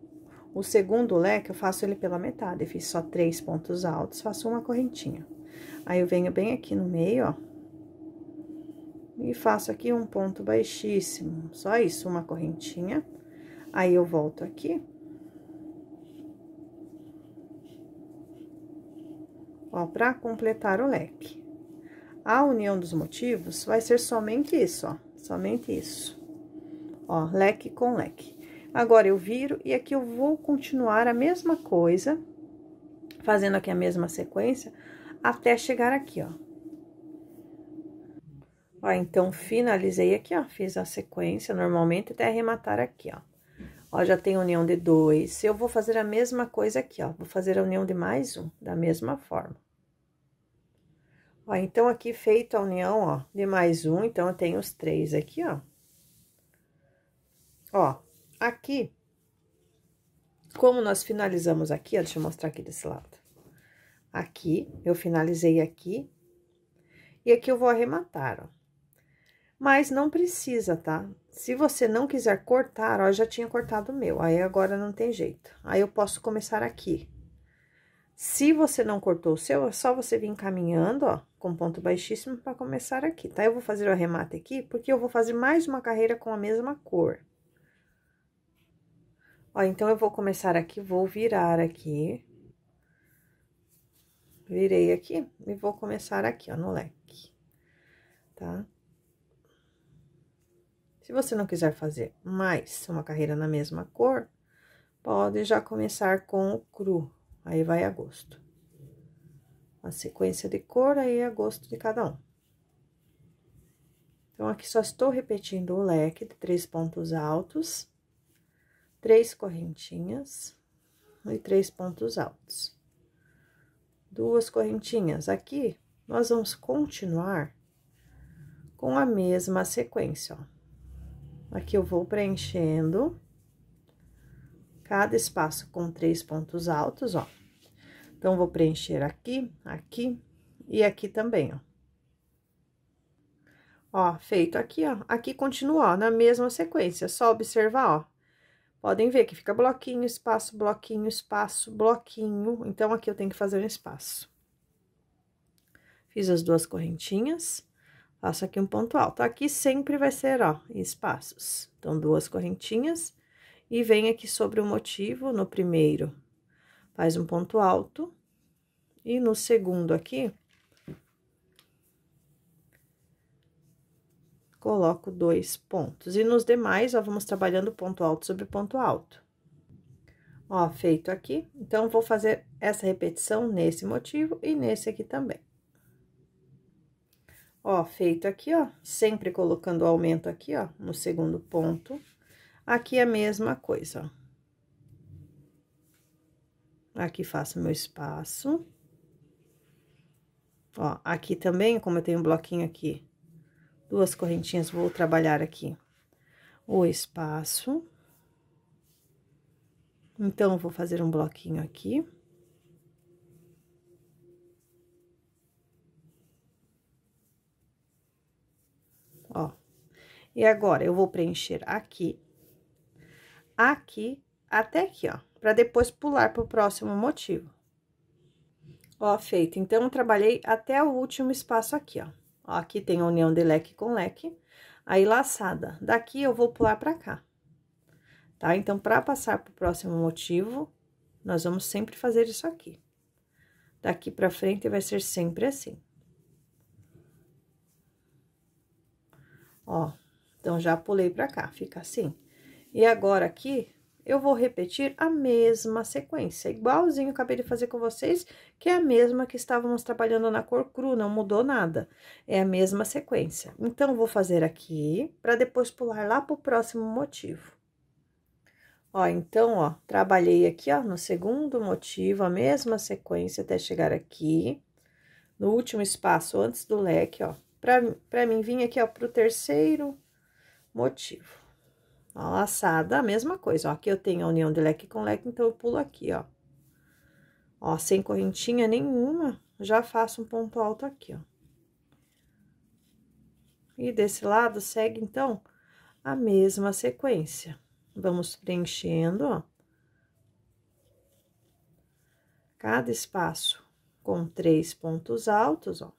A: o segundo leque, eu faço ele pela metade. fiz só três pontos altos, faço uma correntinha. Aí, eu venho bem aqui no meio, ó, e faço aqui um ponto baixíssimo, só isso, uma correntinha. Aí, eu volto aqui. Ó, pra completar o leque. A união dos motivos vai ser somente isso, ó, somente isso. Ó, leque com leque. Agora, eu viro e aqui eu vou continuar a mesma coisa, fazendo aqui a mesma sequência, até chegar aqui, ó. Ó, então, finalizei aqui, ó, fiz a sequência normalmente até arrematar aqui, ó. Ó, já tem união de dois, eu vou fazer a mesma coisa aqui, ó, vou fazer a união de mais um, da mesma forma. Ó, então, aqui feito a união, ó, de mais um, então, eu tenho os três aqui, ó. Ó, aqui, como nós finalizamos aqui, ó, deixa eu mostrar aqui desse lado. Aqui, eu finalizei aqui, e aqui eu vou arrematar, ó. Mas não precisa, tá? Se você não quiser cortar, ó, eu já tinha cortado o meu, aí agora não tem jeito. Aí eu posso começar aqui. Se você não cortou o seu, é só você vir encaminhando, ó, com ponto baixíssimo para começar aqui, tá? Eu vou fazer o arremate aqui, porque eu vou fazer mais uma carreira com a mesma cor. Ó, então, eu vou começar aqui, vou virar aqui. Virei aqui e vou começar aqui, ó, no leque, tá? Se você não quiser fazer mais uma carreira na mesma cor, pode já começar com o cru, aí vai a gosto. A sequência de cor aí é a gosto de cada um. Então, aqui só estou repetindo o leque de três pontos altos, três correntinhas e três pontos altos. Duas correntinhas. Aqui, nós vamos continuar com a mesma sequência, ó. Aqui eu vou preenchendo cada espaço com três pontos altos, ó. Então, vou preencher aqui, aqui e aqui também, ó. Ó, feito aqui, ó. Aqui continua, ó, na mesma sequência, só observar, ó. Podem ver que fica bloquinho, espaço, bloquinho, espaço, bloquinho. Então, aqui eu tenho que fazer um espaço. Fiz as duas correntinhas. Faço aqui um ponto alto. Aqui sempre vai ser, ó, espaços. Então, duas correntinhas. E vem aqui sobre o motivo, no primeiro, faz um ponto alto. E no segundo aqui, coloco dois pontos. E nos demais, ó, vamos trabalhando ponto alto sobre ponto alto. Ó, feito aqui. Então, vou fazer essa repetição nesse motivo e nesse aqui também. Ó, feito aqui, ó, sempre colocando o aumento aqui, ó, no segundo ponto. Aqui é a mesma coisa, ó. Aqui faço meu espaço. Ó, aqui também, como eu tenho um bloquinho aqui, duas correntinhas, vou trabalhar aqui o espaço. Então, vou fazer um bloquinho aqui. E agora, eu vou preencher aqui, aqui, até aqui, ó, para depois pular pro próximo motivo. Ó, feito. Então, trabalhei até o último espaço aqui, ó. ó. aqui tem a união de leque com leque, aí laçada. Daqui, eu vou pular pra cá, tá? Então, para passar pro próximo motivo, nós vamos sempre fazer isso aqui. Daqui pra frente, vai ser sempre assim. Ó, então, já pulei pra cá, fica assim. E agora aqui, eu vou repetir a mesma sequência, igualzinho acabei de fazer com vocês, que é a mesma que estávamos trabalhando na cor cru, não mudou nada. É a mesma sequência. Então, vou fazer aqui, para depois pular lá pro próximo motivo. Ó, então, ó, trabalhei aqui, ó, no segundo motivo, a mesma sequência até chegar aqui, no último espaço antes do leque, ó. Pra, pra mim, vir aqui, ó, pro terceiro motivo. Uma laçada, a mesma coisa, ó. Aqui eu tenho a união de leque com leque, então eu pulo aqui, ó. Ó, sem correntinha nenhuma, já faço um ponto alto aqui, ó. E desse lado, segue, então, a mesma sequência. Vamos preenchendo, ó. Cada espaço com três pontos altos, ó.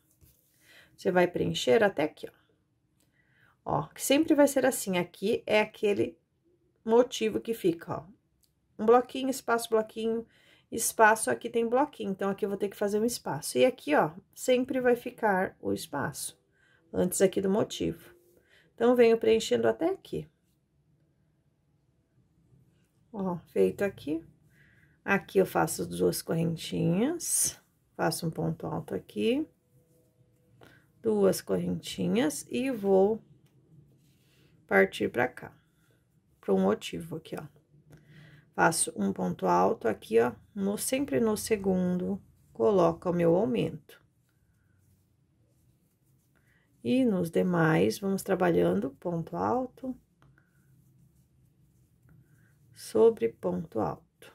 A: Você vai preencher até aqui, ó ó, que sempre vai ser assim. Aqui é aquele motivo que fica, ó, um bloquinho, espaço, bloquinho, espaço, aqui tem bloquinho, então aqui eu vou ter que fazer um espaço. E aqui, ó, sempre vai ficar o espaço, antes aqui do motivo. Então, venho preenchendo até aqui. Ó, feito aqui. Aqui eu faço duas correntinhas, faço um ponto alto aqui, duas correntinhas e vou partir para cá, para um motivo aqui, ó. Faço um ponto alto aqui, ó, no, sempre no segundo, coloco o meu aumento. E nos demais, vamos trabalhando ponto alto sobre ponto alto.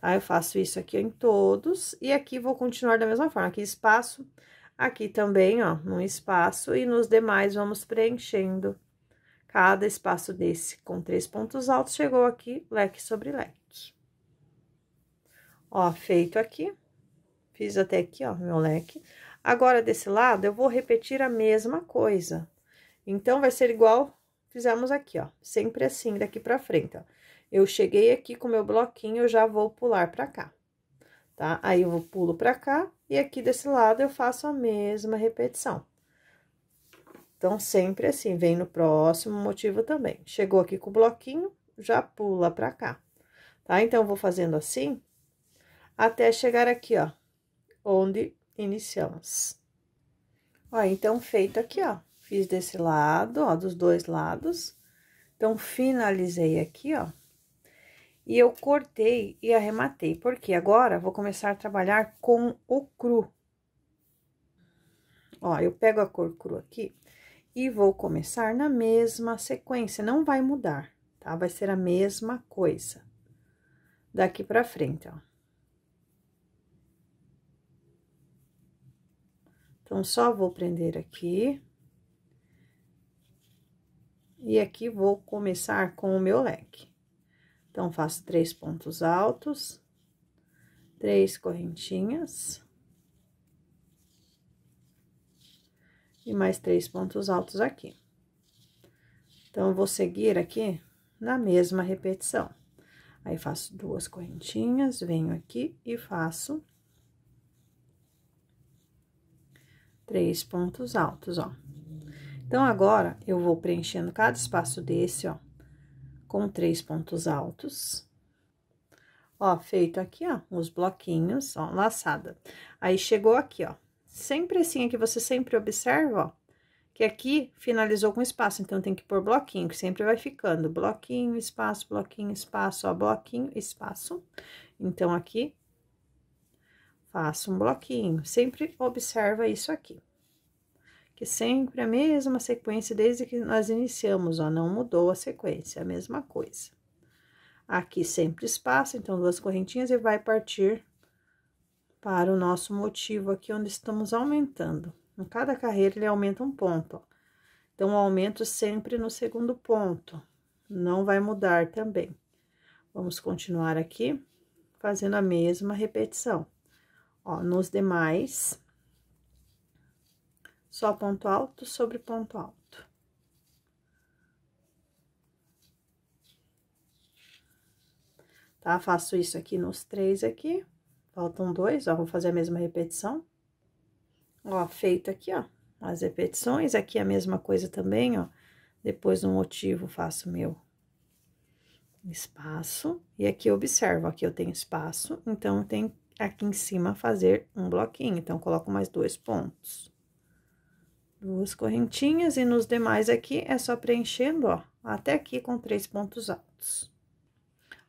A: Tá? Eu faço isso aqui em todos, e aqui vou continuar da mesma forma, aqui espaço Aqui também, ó, num espaço e nos demais vamos preenchendo cada espaço desse com três pontos altos, chegou aqui, leque sobre leque. Ó, feito aqui, fiz até aqui, ó, meu leque. Agora, desse lado, eu vou repetir a mesma coisa. Então, vai ser igual fizemos aqui, ó, sempre assim daqui pra frente, ó. Eu cheguei aqui com meu bloquinho, eu já vou pular pra cá, tá? Aí, eu pulo pra cá, e aqui desse lado, eu faço a mesma repetição. Então, sempre assim, vem no próximo motivo também. Chegou aqui com o bloquinho, já pula pra cá, tá? Então, eu vou fazendo assim, até chegar aqui, ó, onde iniciamos. Ó, então, feito aqui, ó, fiz desse lado, ó, dos dois lados. Então, finalizei aqui, ó, e eu cortei e arrematei, porque agora vou começar a trabalhar com o cru. Ó, eu pego a cor cru aqui e vou começar na mesma sequência, não vai mudar, tá? Vai ser a mesma coisa daqui pra frente, ó. Então, só vou prender aqui. E aqui vou começar com o meu leque. Então, faço três pontos altos, três correntinhas. E mais três pontos altos aqui. Então, eu vou seguir aqui na mesma repetição. Aí, faço duas correntinhas, venho aqui e faço três pontos altos, ó. Então, agora, eu vou preenchendo cada espaço desse, ó com três pontos altos. Ó, feito aqui, ó, os bloquinhos, ó, laçada. Aí, chegou aqui, ó, sempre assim, aqui é você sempre observa, ó, que aqui finalizou com espaço, então tem que pôr bloquinho, que sempre vai ficando bloquinho, espaço, bloquinho, espaço, ó, bloquinho, espaço. Então, aqui, faço um bloquinho, sempre observa isso aqui que sempre a mesma sequência desde que nós iniciamos, ó, não mudou a sequência, a mesma coisa. Aqui sempre espaço, então, duas correntinhas e vai partir para o nosso motivo aqui, onde estamos aumentando. Em cada carreira, ele aumenta um ponto, ó. Então, aumento sempre no segundo ponto, não vai mudar também. Vamos continuar aqui, fazendo a mesma repetição. Ó, nos demais só ponto alto sobre ponto alto. Tá? Faço isso aqui nos três aqui. Faltam dois, ó, vou fazer a mesma repetição. Ó, feito aqui, ó, as repetições. Aqui a mesma coisa também, ó. Depois no motivo faço meu espaço. E aqui observo, aqui eu tenho espaço, então tem aqui em cima fazer um bloquinho. Então, coloco mais dois pontos duas correntinhas e nos demais aqui é só preenchendo, ó, até aqui com três pontos altos.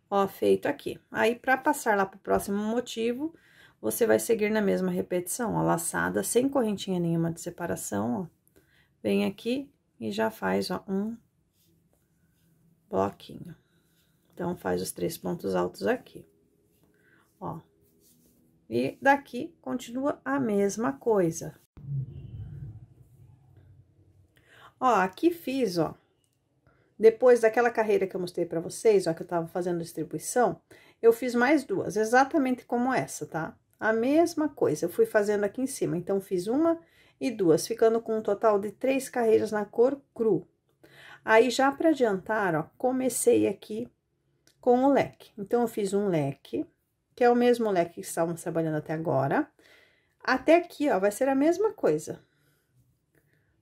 A: Ó, feito aqui. Aí, para passar lá pro próximo motivo, você vai seguir na mesma repetição, ó, laçada, sem correntinha nenhuma de separação, ó. Vem aqui e já faz, ó, um bloquinho. Então, faz os três pontos altos aqui, ó. E daqui, continua a mesma coisa. Ó, aqui fiz, ó. Depois daquela carreira que eu mostrei pra vocês, ó, que eu tava fazendo distribuição, eu fiz mais duas, exatamente como essa, tá? A mesma coisa, eu fui fazendo aqui em cima. Então, fiz uma e duas, ficando com um total de três carreiras na cor cru. Aí, já pra adiantar, ó, comecei aqui com o leque. Então, eu fiz um leque, que é o mesmo leque que estávamos trabalhando até agora. Até aqui, ó, vai ser a mesma coisa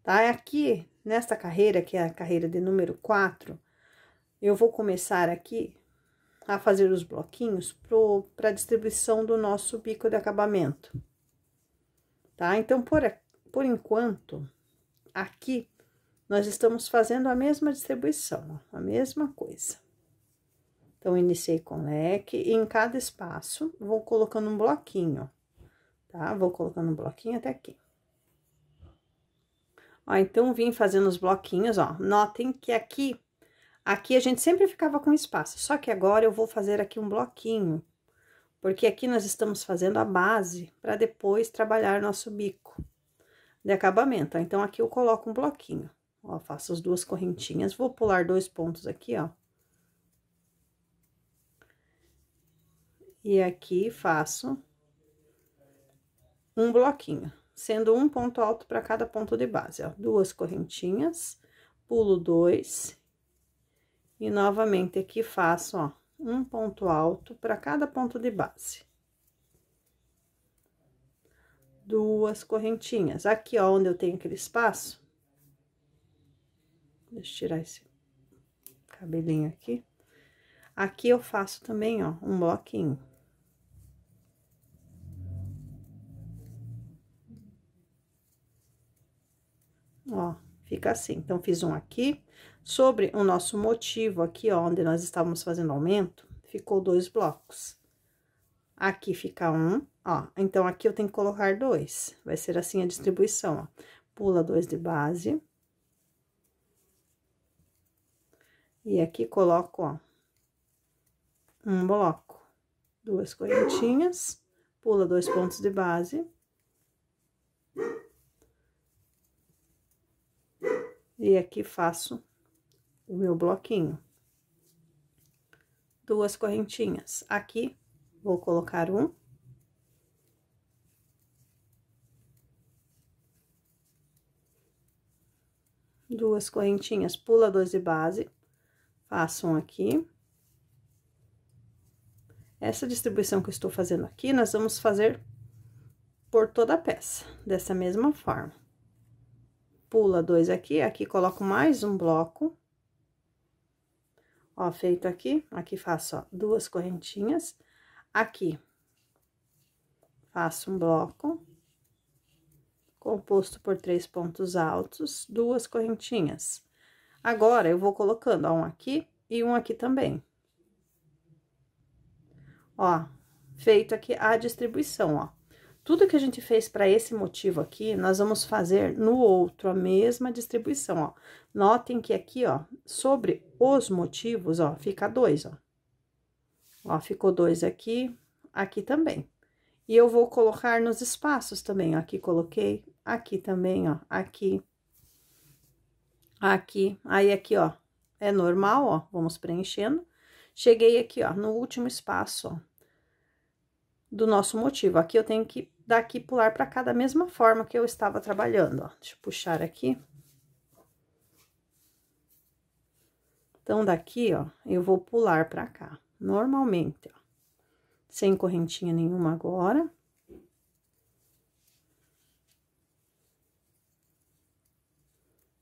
A: tá? É aqui, nesta carreira, que é a carreira de número 4, eu vou começar aqui a fazer os bloquinhos para distribuição do nosso bico de acabamento, tá? Então, por, por enquanto, aqui, nós estamos fazendo a mesma distribuição, a mesma coisa. Então, iniciei com leque e em cada espaço vou colocando um bloquinho, tá? Vou colocando um bloquinho até aqui. Ó, então, vim fazendo os bloquinhos, ó. Notem que aqui, aqui a gente sempre ficava com espaço, só que agora eu vou fazer aqui um bloquinho, porque aqui nós estamos fazendo a base para depois trabalhar nosso bico de acabamento. Ó. Então, aqui eu coloco um bloquinho, ó, faço as duas correntinhas, vou pular dois pontos aqui, ó. E aqui faço um bloquinho sendo um ponto alto para cada ponto de base, ó. Duas correntinhas, pulo dois, e novamente aqui faço, ó, um ponto alto para cada ponto de base. Duas correntinhas. Aqui, ó, onde eu tenho aquele espaço, deixa eu tirar esse cabelinho aqui. Aqui eu faço também, ó, um bloquinho. ó, fica assim. Então, fiz um aqui, sobre o nosso motivo aqui, ó, onde nós estávamos fazendo aumento, ficou dois blocos. Aqui fica um, ó, então aqui eu tenho que colocar dois, vai ser assim a distribuição, ó. Pula dois de base. E aqui coloco, ó, um bloco, duas correntinhas, pula dois pontos de base E aqui faço o meu bloquinho. Duas correntinhas. Aqui, vou colocar um. Duas correntinhas, pula 12 base, faço um aqui. Essa distribuição que eu estou fazendo aqui, nós vamos fazer por toda a peça, dessa mesma forma pula dois aqui, aqui coloco mais um bloco. Ó, feito aqui, aqui faço, ó, duas correntinhas. Aqui, faço um bloco composto por três pontos altos, duas correntinhas. Agora, eu vou colocando, ó, um aqui e um aqui também. Ó, feito aqui a distribuição, ó. Tudo que a gente fez para esse motivo aqui, nós vamos fazer no outro, a mesma distribuição, ó. Notem que aqui, ó, sobre os motivos, ó, fica dois, ó. Ó, ficou dois aqui, aqui também. E eu vou colocar nos espaços também, ó, aqui coloquei, aqui também, ó, aqui, aqui. Aí, aqui, ó, é normal, ó, vamos preenchendo. Cheguei aqui, ó, no último espaço, ó, do nosso motivo. Aqui eu tenho que daqui pular pra cá da mesma forma que eu estava trabalhando, ó. Deixa eu puxar aqui. Então, daqui, ó, eu vou pular pra cá, normalmente, ó. Sem correntinha nenhuma agora.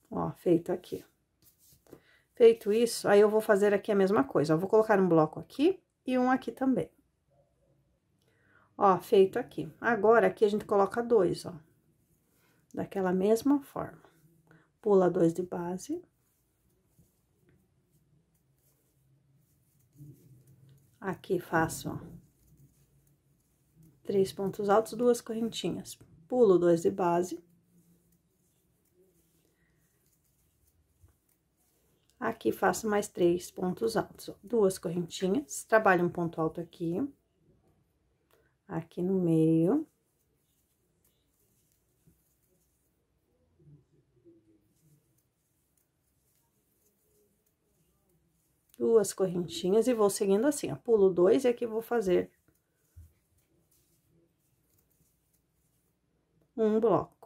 A: Ó, feito aqui. Feito isso, aí eu vou fazer aqui a mesma coisa, ó. Vou colocar um bloco aqui e um aqui também. Ó, feito aqui. Agora, aqui a gente coloca dois, ó. Daquela mesma forma. Pula dois de base. Aqui faço, ó. Três pontos altos, duas correntinhas. Pulo dois de base. Aqui faço mais três pontos altos, ó. Duas correntinhas. Trabalho um ponto alto aqui. Aqui aqui no meio. Duas correntinhas e vou seguindo assim, ó, pulo dois e aqui vou fazer um bloco.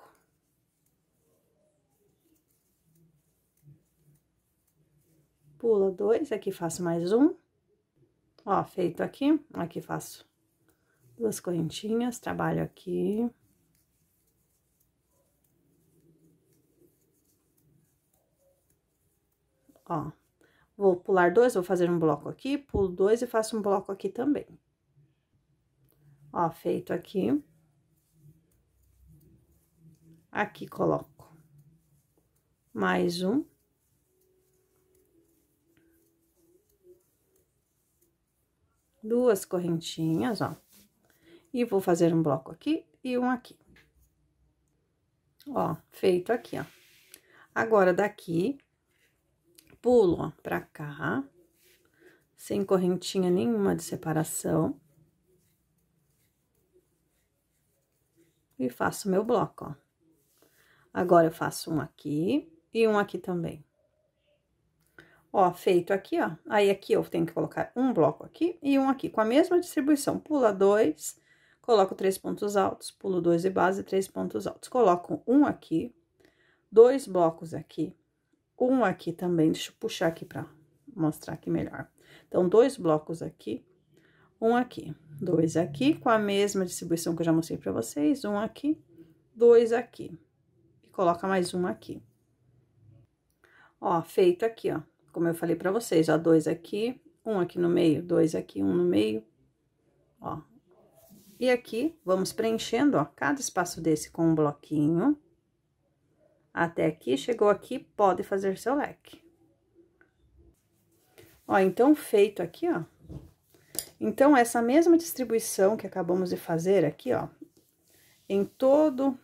A: Pula dois, aqui faço mais um. Ó, feito aqui, aqui faço duas correntinhas, trabalho aqui. Ó, vou pular dois, vou fazer um bloco aqui, pulo dois e faço um bloco aqui também. Ó, feito aqui. Aqui coloco mais um. Duas correntinhas, ó. E vou fazer um bloco aqui e um aqui. Ó, feito aqui, ó. Agora, daqui, pulo, ó, pra cá, sem correntinha nenhuma de separação. E faço meu bloco, ó. Agora, eu faço um aqui e um aqui também. Ó, feito aqui, ó. Aí, aqui eu tenho que colocar um bloco aqui e um aqui, com a mesma distribuição. Pula dois, coloco três pontos altos, pulo dois de base, três pontos altos. Coloco um aqui, dois blocos aqui, um aqui também, deixa eu puxar aqui para mostrar aqui melhor. Então, dois blocos aqui, um aqui, dois aqui, com a mesma distribuição que eu já mostrei para vocês, um aqui, dois aqui. E coloca mais um aqui. Ó, feito aqui, ó, como eu falei para vocês, ó, dois aqui, um aqui no meio, dois aqui, um no meio, ó, e aqui, vamos preenchendo, ó, cada espaço desse com um bloquinho. Até aqui, chegou aqui, pode fazer seu leque. Ó, então, feito aqui, ó. Então, essa mesma distribuição que acabamos de fazer aqui, ó, em todo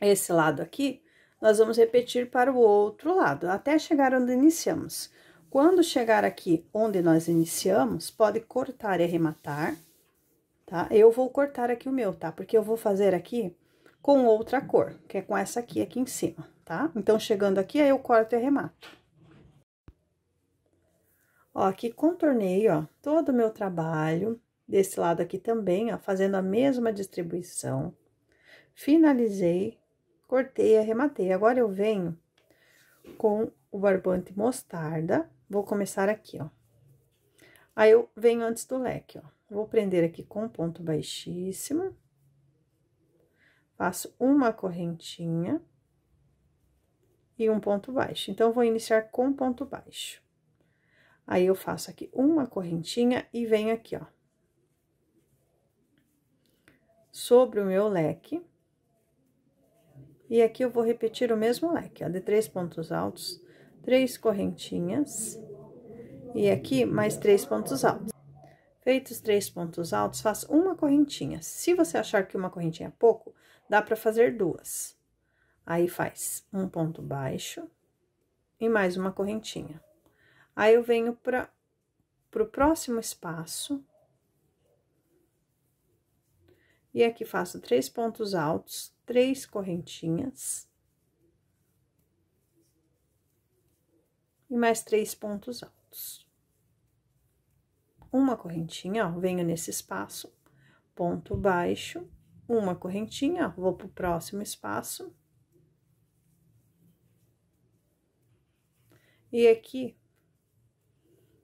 A: esse lado aqui, nós vamos repetir para o outro lado, até chegar onde iniciamos. Quando chegar aqui onde nós iniciamos, pode cortar e arrematar, tá? Eu vou cortar aqui o meu, tá? Porque eu vou fazer aqui com outra cor, que é com essa aqui, aqui em cima, tá? Então, chegando aqui, aí eu corto e arremato. Ó, aqui contornei, ó, todo o meu trabalho, desse lado aqui também, ó, fazendo a mesma distribuição. Finalizei, cortei e arrematei. Agora, eu venho com o barbante mostarda, vou começar aqui, ó. Aí, eu venho antes do leque, ó. Vou prender aqui com ponto baixíssimo. Faço uma correntinha e um ponto baixo. Então, vou iniciar com ponto baixo. Aí, eu faço aqui uma correntinha e venho aqui, ó. Sobre o meu leque. E aqui eu vou repetir o mesmo leque, ó, de três pontos altos, três correntinhas. E aqui, mais três pontos altos. Feitos três pontos altos, faz uma correntinha. Se você achar que uma correntinha é pouco, dá para fazer duas. Aí, faz um ponto baixo e mais uma correntinha. Aí, eu venho para o próximo espaço. E aqui, faço três pontos altos, três correntinhas. E mais três pontos altos uma correntinha, ó, venho nesse espaço, ponto baixo, uma correntinha, ó, vou pro próximo espaço. E aqui,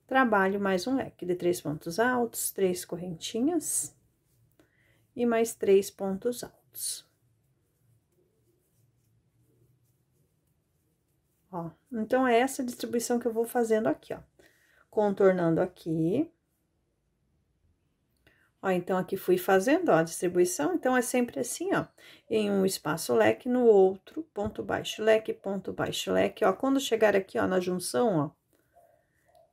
A: trabalho mais um leque de três pontos altos, três correntinhas e mais três pontos altos. Ó, então, é essa distribuição que eu vou fazendo aqui, ó. Contornando aqui, Ó, então, aqui fui fazendo, ó, a distribuição, então, é sempre assim, ó, em um espaço leque, no outro, ponto baixo leque, ponto baixo leque, ó, quando chegar aqui, ó, na junção, ó,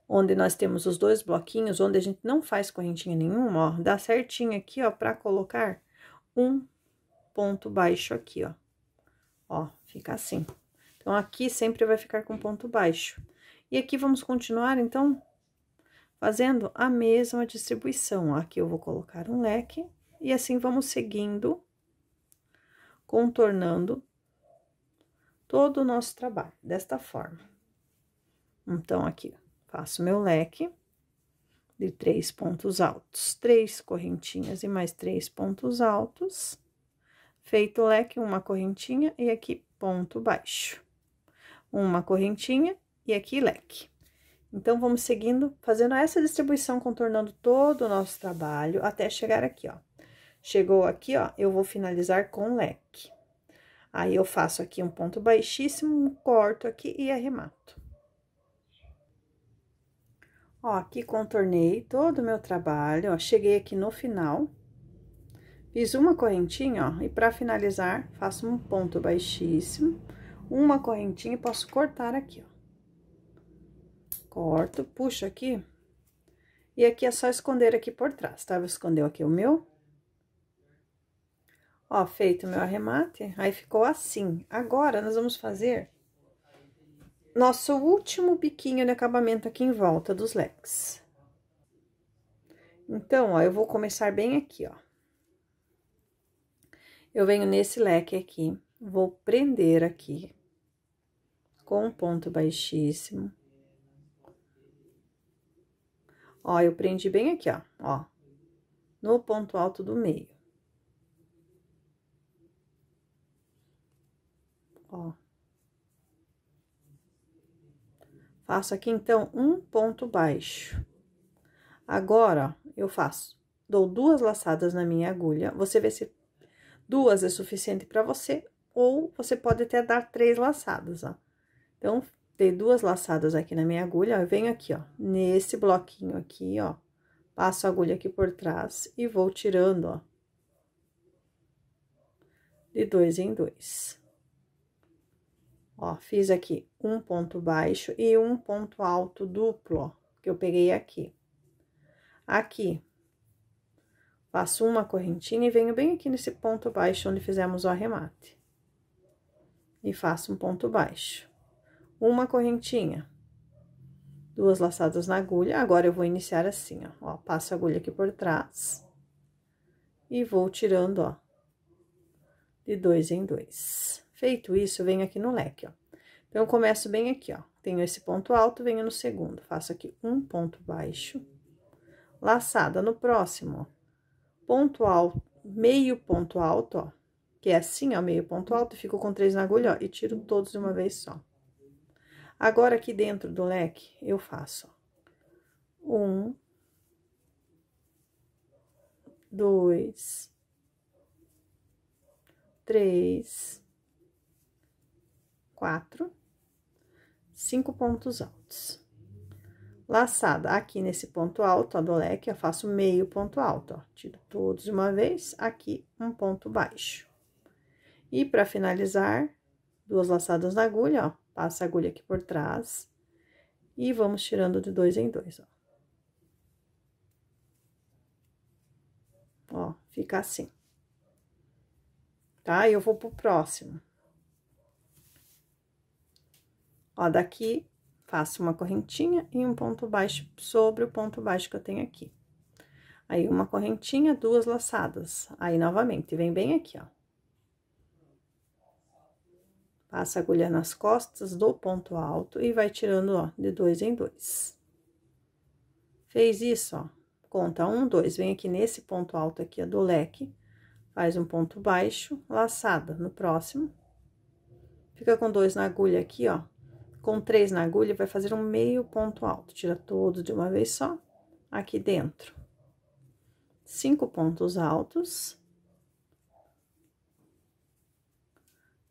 A: onde nós temos os dois bloquinhos, onde a gente não faz correntinha nenhuma, ó, dá certinho aqui, ó, pra colocar um ponto baixo aqui, ó. Ó, fica assim. Então, aqui sempre vai ficar com ponto baixo. E aqui vamos continuar, então, fazendo a mesma distribuição. Aqui eu vou colocar um leque e assim vamos seguindo, contornando todo o nosso trabalho desta forma. Então, aqui faço meu leque de três pontos altos, três correntinhas e mais três pontos altos. Feito o leque, uma correntinha e aqui ponto baixo. Uma correntinha e aqui leque. Então, vamos seguindo, fazendo essa distribuição, contornando todo o nosso trabalho, até chegar aqui, ó. Chegou aqui, ó, eu vou finalizar com leque. Aí, eu faço aqui um ponto baixíssimo, corto aqui e arremato. Ó, aqui contornei todo o meu trabalho, ó, cheguei aqui no final. Fiz uma correntinha, ó, e para finalizar, faço um ponto baixíssimo, uma correntinha e posso cortar aqui, ó corto, puxo aqui, e aqui é só esconder aqui por trás, tá? Vou esconder aqui o meu. Ó, feito o meu arremate, aí ficou assim. Agora, nós vamos fazer nosso último biquinho de acabamento aqui em volta dos leques. Então, ó, eu vou começar bem aqui, ó. Eu venho nesse leque aqui, vou prender aqui com um ponto baixíssimo. Ó, eu prendi bem aqui, ó, ó, no ponto alto do meio. Ó. Faço aqui, então, um ponto baixo. Agora, eu faço, dou duas laçadas na minha agulha, você vê se duas é suficiente para você, ou você pode até dar três laçadas, ó. Então, dei duas laçadas aqui na minha agulha, ó, eu venho aqui, ó, nesse bloquinho aqui, ó, passo a agulha aqui por trás e vou tirando, ó, de dois em dois. Ó, fiz aqui um ponto baixo e um ponto alto duplo, ó, que eu peguei aqui. Aqui, passo uma correntinha e venho bem aqui nesse ponto baixo onde fizemos o arremate. E faço um ponto baixo uma correntinha, duas laçadas na agulha. Agora, eu vou iniciar assim, ó, ó passo a agulha aqui por trás e vou tirando, ó, de dois em dois. Feito isso, eu venho aqui no leque, ó. Então, eu começo bem aqui, ó. Tenho esse ponto alto, venho no segundo. Faço aqui um ponto baixo, laçada no próximo, ó. Ponto alto, meio ponto alto, ó. Que é assim, ó, meio ponto alto. Fico com três na agulha, ó, e tiro todos de uma vez só. Agora, aqui dentro do leque, eu faço um, dois, três, quatro, cinco pontos altos. Laçada aqui nesse ponto alto, ó, do leque, eu faço meio ponto alto, ó. Tiro todos de uma vez, aqui um ponto baixo. E para finalizar, duas laçadas na agulha, ó Passa a agulha aqui por trás. E vamos tirando de dois em dois, ó. Ó, fica assim. Tá? E eu vou pro próximo. Ó, daqui, faço uma correntinha e um ponto baixo sobre o ponto baixo que eu tenho aqui. Aí, uma correntinha, duas laçadas. Aí, novamente, vem bem aqui, ó. Passa a agulha nas costas do ponto alto e vai tirando, ó, de dois em dois. Fez isso, ó, conta um, dois, vem aqui nesse ponto alto aqui, ó, do leque, faz um ponto baixo, laçada no próximo. Fica com dois na agulha aqui, ó, com três na agulha, vai fazer um meio ponto alto. Tira todos de uma vez só, aqui dentro. Cinco pontos altos.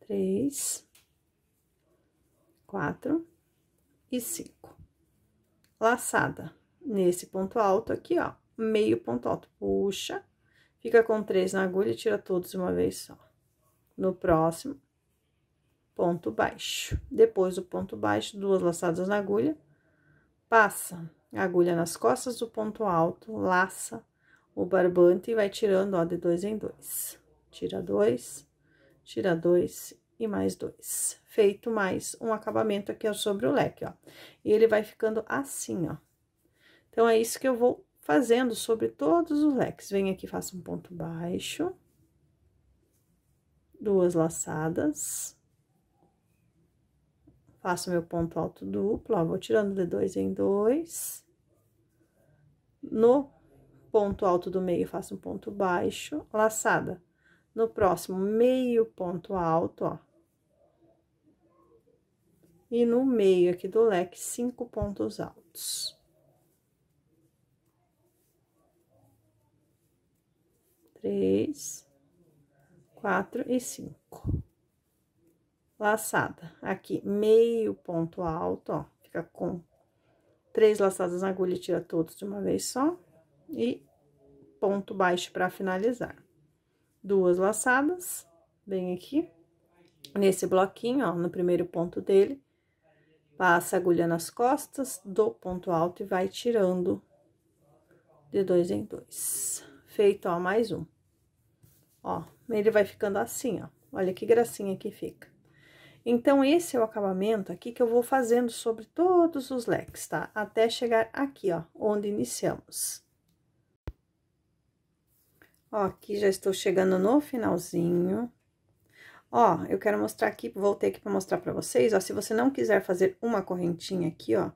A: Três quatro e cinco. Laçada nesse ponto alto aqui, ó, meio ponto alto, puxa, fica com três na agulha e tira todos de uma vez só. No próximo, ponto baixo. Depois do ponto baixo, duas laçadas na agulha, passa a agulha nas costas do ponto alto, laça o barbante e vai tirando, ó, de dois em dois. Tira dois, tira dois e mais dois feito mais um acabamento aqui, ó, sobre o leque, ó. E ele vai ficando assim, ó. Então, é isso que eu vou fazendo sobre todos os leques. Venho aqui, faço um ponto baixo. Duas laçadas. Faço meu ponto alto duplo, ó, vou tirando de dois em dois. No ponto alto do meio, faço um ponto baixo, laçada. No próximo, meio ponto alto, ó, e no meio aqui do leque, cinco pontos altos. Três, quatro e cinco. Laçada, aqui, meio ponto alto, ó, fica com três laçadas na agulha, tira todos de uma vez só, e ponto baixo para finalizar. Duas laçadas, bem aqui, nesse bloquinho, ó, no primeiro ponto dele, Passa a agulha nas costas do ponto alto e vai tirando de dois em dois. Feito, ó, mais um. Ó, ele vai ficando assim, ó. Olha que gracinha que fica. Então, esse é o acabamento aqui que eu vou fazendo sobre todos os leques, tá? Até chegar aqui, ó, onde iniciamos. Ó, aqui já estou chegando no finalzinho. Ó, eu quero mostrar aqui, voltei aqui para mostrar para vocês, ó, se você não quiser fazer uma correntinha aqui, ó,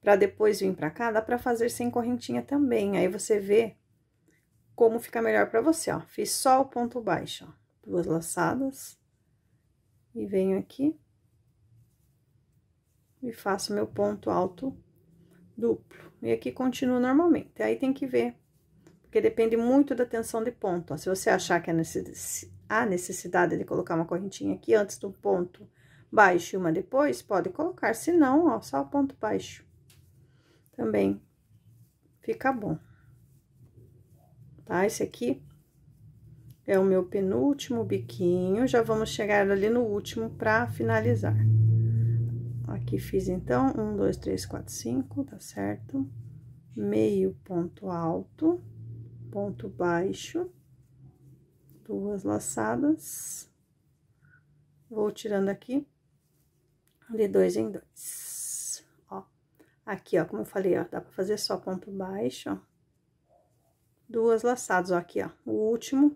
A: para depois vir para cá, dá para fazer sem correntinha também. Aí você vê como fica melhor para você, ó. Fiz só o ponto baixo, ó, duas laçadas e venho aqui e faço meu ponto alto duplo. E aqui continua normalmente. Aí tem que ver porque depende muito da tensão de ponto. Se você achar que há necessidade de colocar uma correntinha aqui antes do ponto baixo e uma depois, pode colocar, se não, ó, só o ponto baixo. Também fica bom. Tá? Esse aqui é o meu penúltimo biquinho, já vamos chegar ali no último para finalizar. Aqui fiz, então, um, dois, três, quatro, cinco, tá certo? Meio ponto alto ponto baixo, duas laçadas, vou tirando aqui de dois em dois, ó. Aqui, ó, como eu falei, ó, dá pra fazer só ponto baixo, ó. Duas laçadas, ó, aqui, ó, o último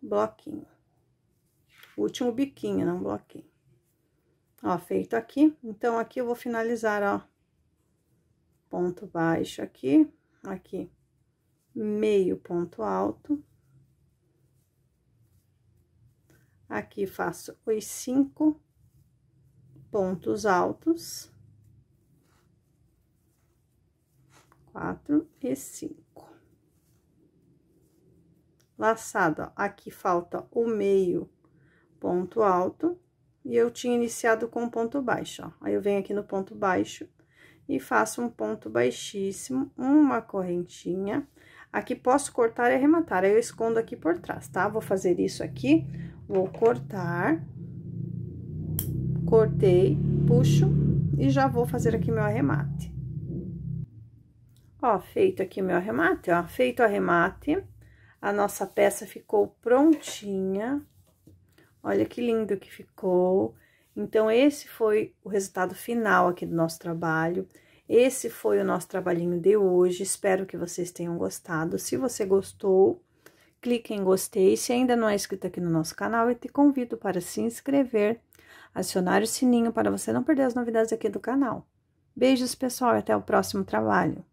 A: bloquinho. O último biquinho, não bloquinho. Ó, feito aqui. Então, aqui eu vou finalizar, ó, ponto baixo aqui, aqui, meio ponto alto. Aqui faço os cinco pontos altos. Quatro e cinco. Laçado, ó, aqui falta o meio ponto alto, e eu tinha iniciado com ponto baixo, ó. Aí, eu venho aqui no ponto baixo e faço um ponto baixíssimo, uma correntinha. Aqui posso cortar e arrematar, aí eu escondo aqui por trás, tá? Vou fazer isso aqui, vou cortar, cortei, puxo e já vou fazer aqui meu arremate. Ó, feito aqui meu arremate, ó, feito o arremate, a nossa peça ficou prontinha. Olha que lindo que ficou. Então, esse foi o resultado final aqui do nosso trabalho. Esse foi o nosso trabalhinho de hoje. Espero que vocês tenham gostado. Se você gostou, clique em gostei. Se ainda não é inscrito aqui no nosso canal, eu te convido para se inscrever, acionar o sininho para você não perder as novidades aqui do canal. Beijos, pessoal, e até o próximo trabalho.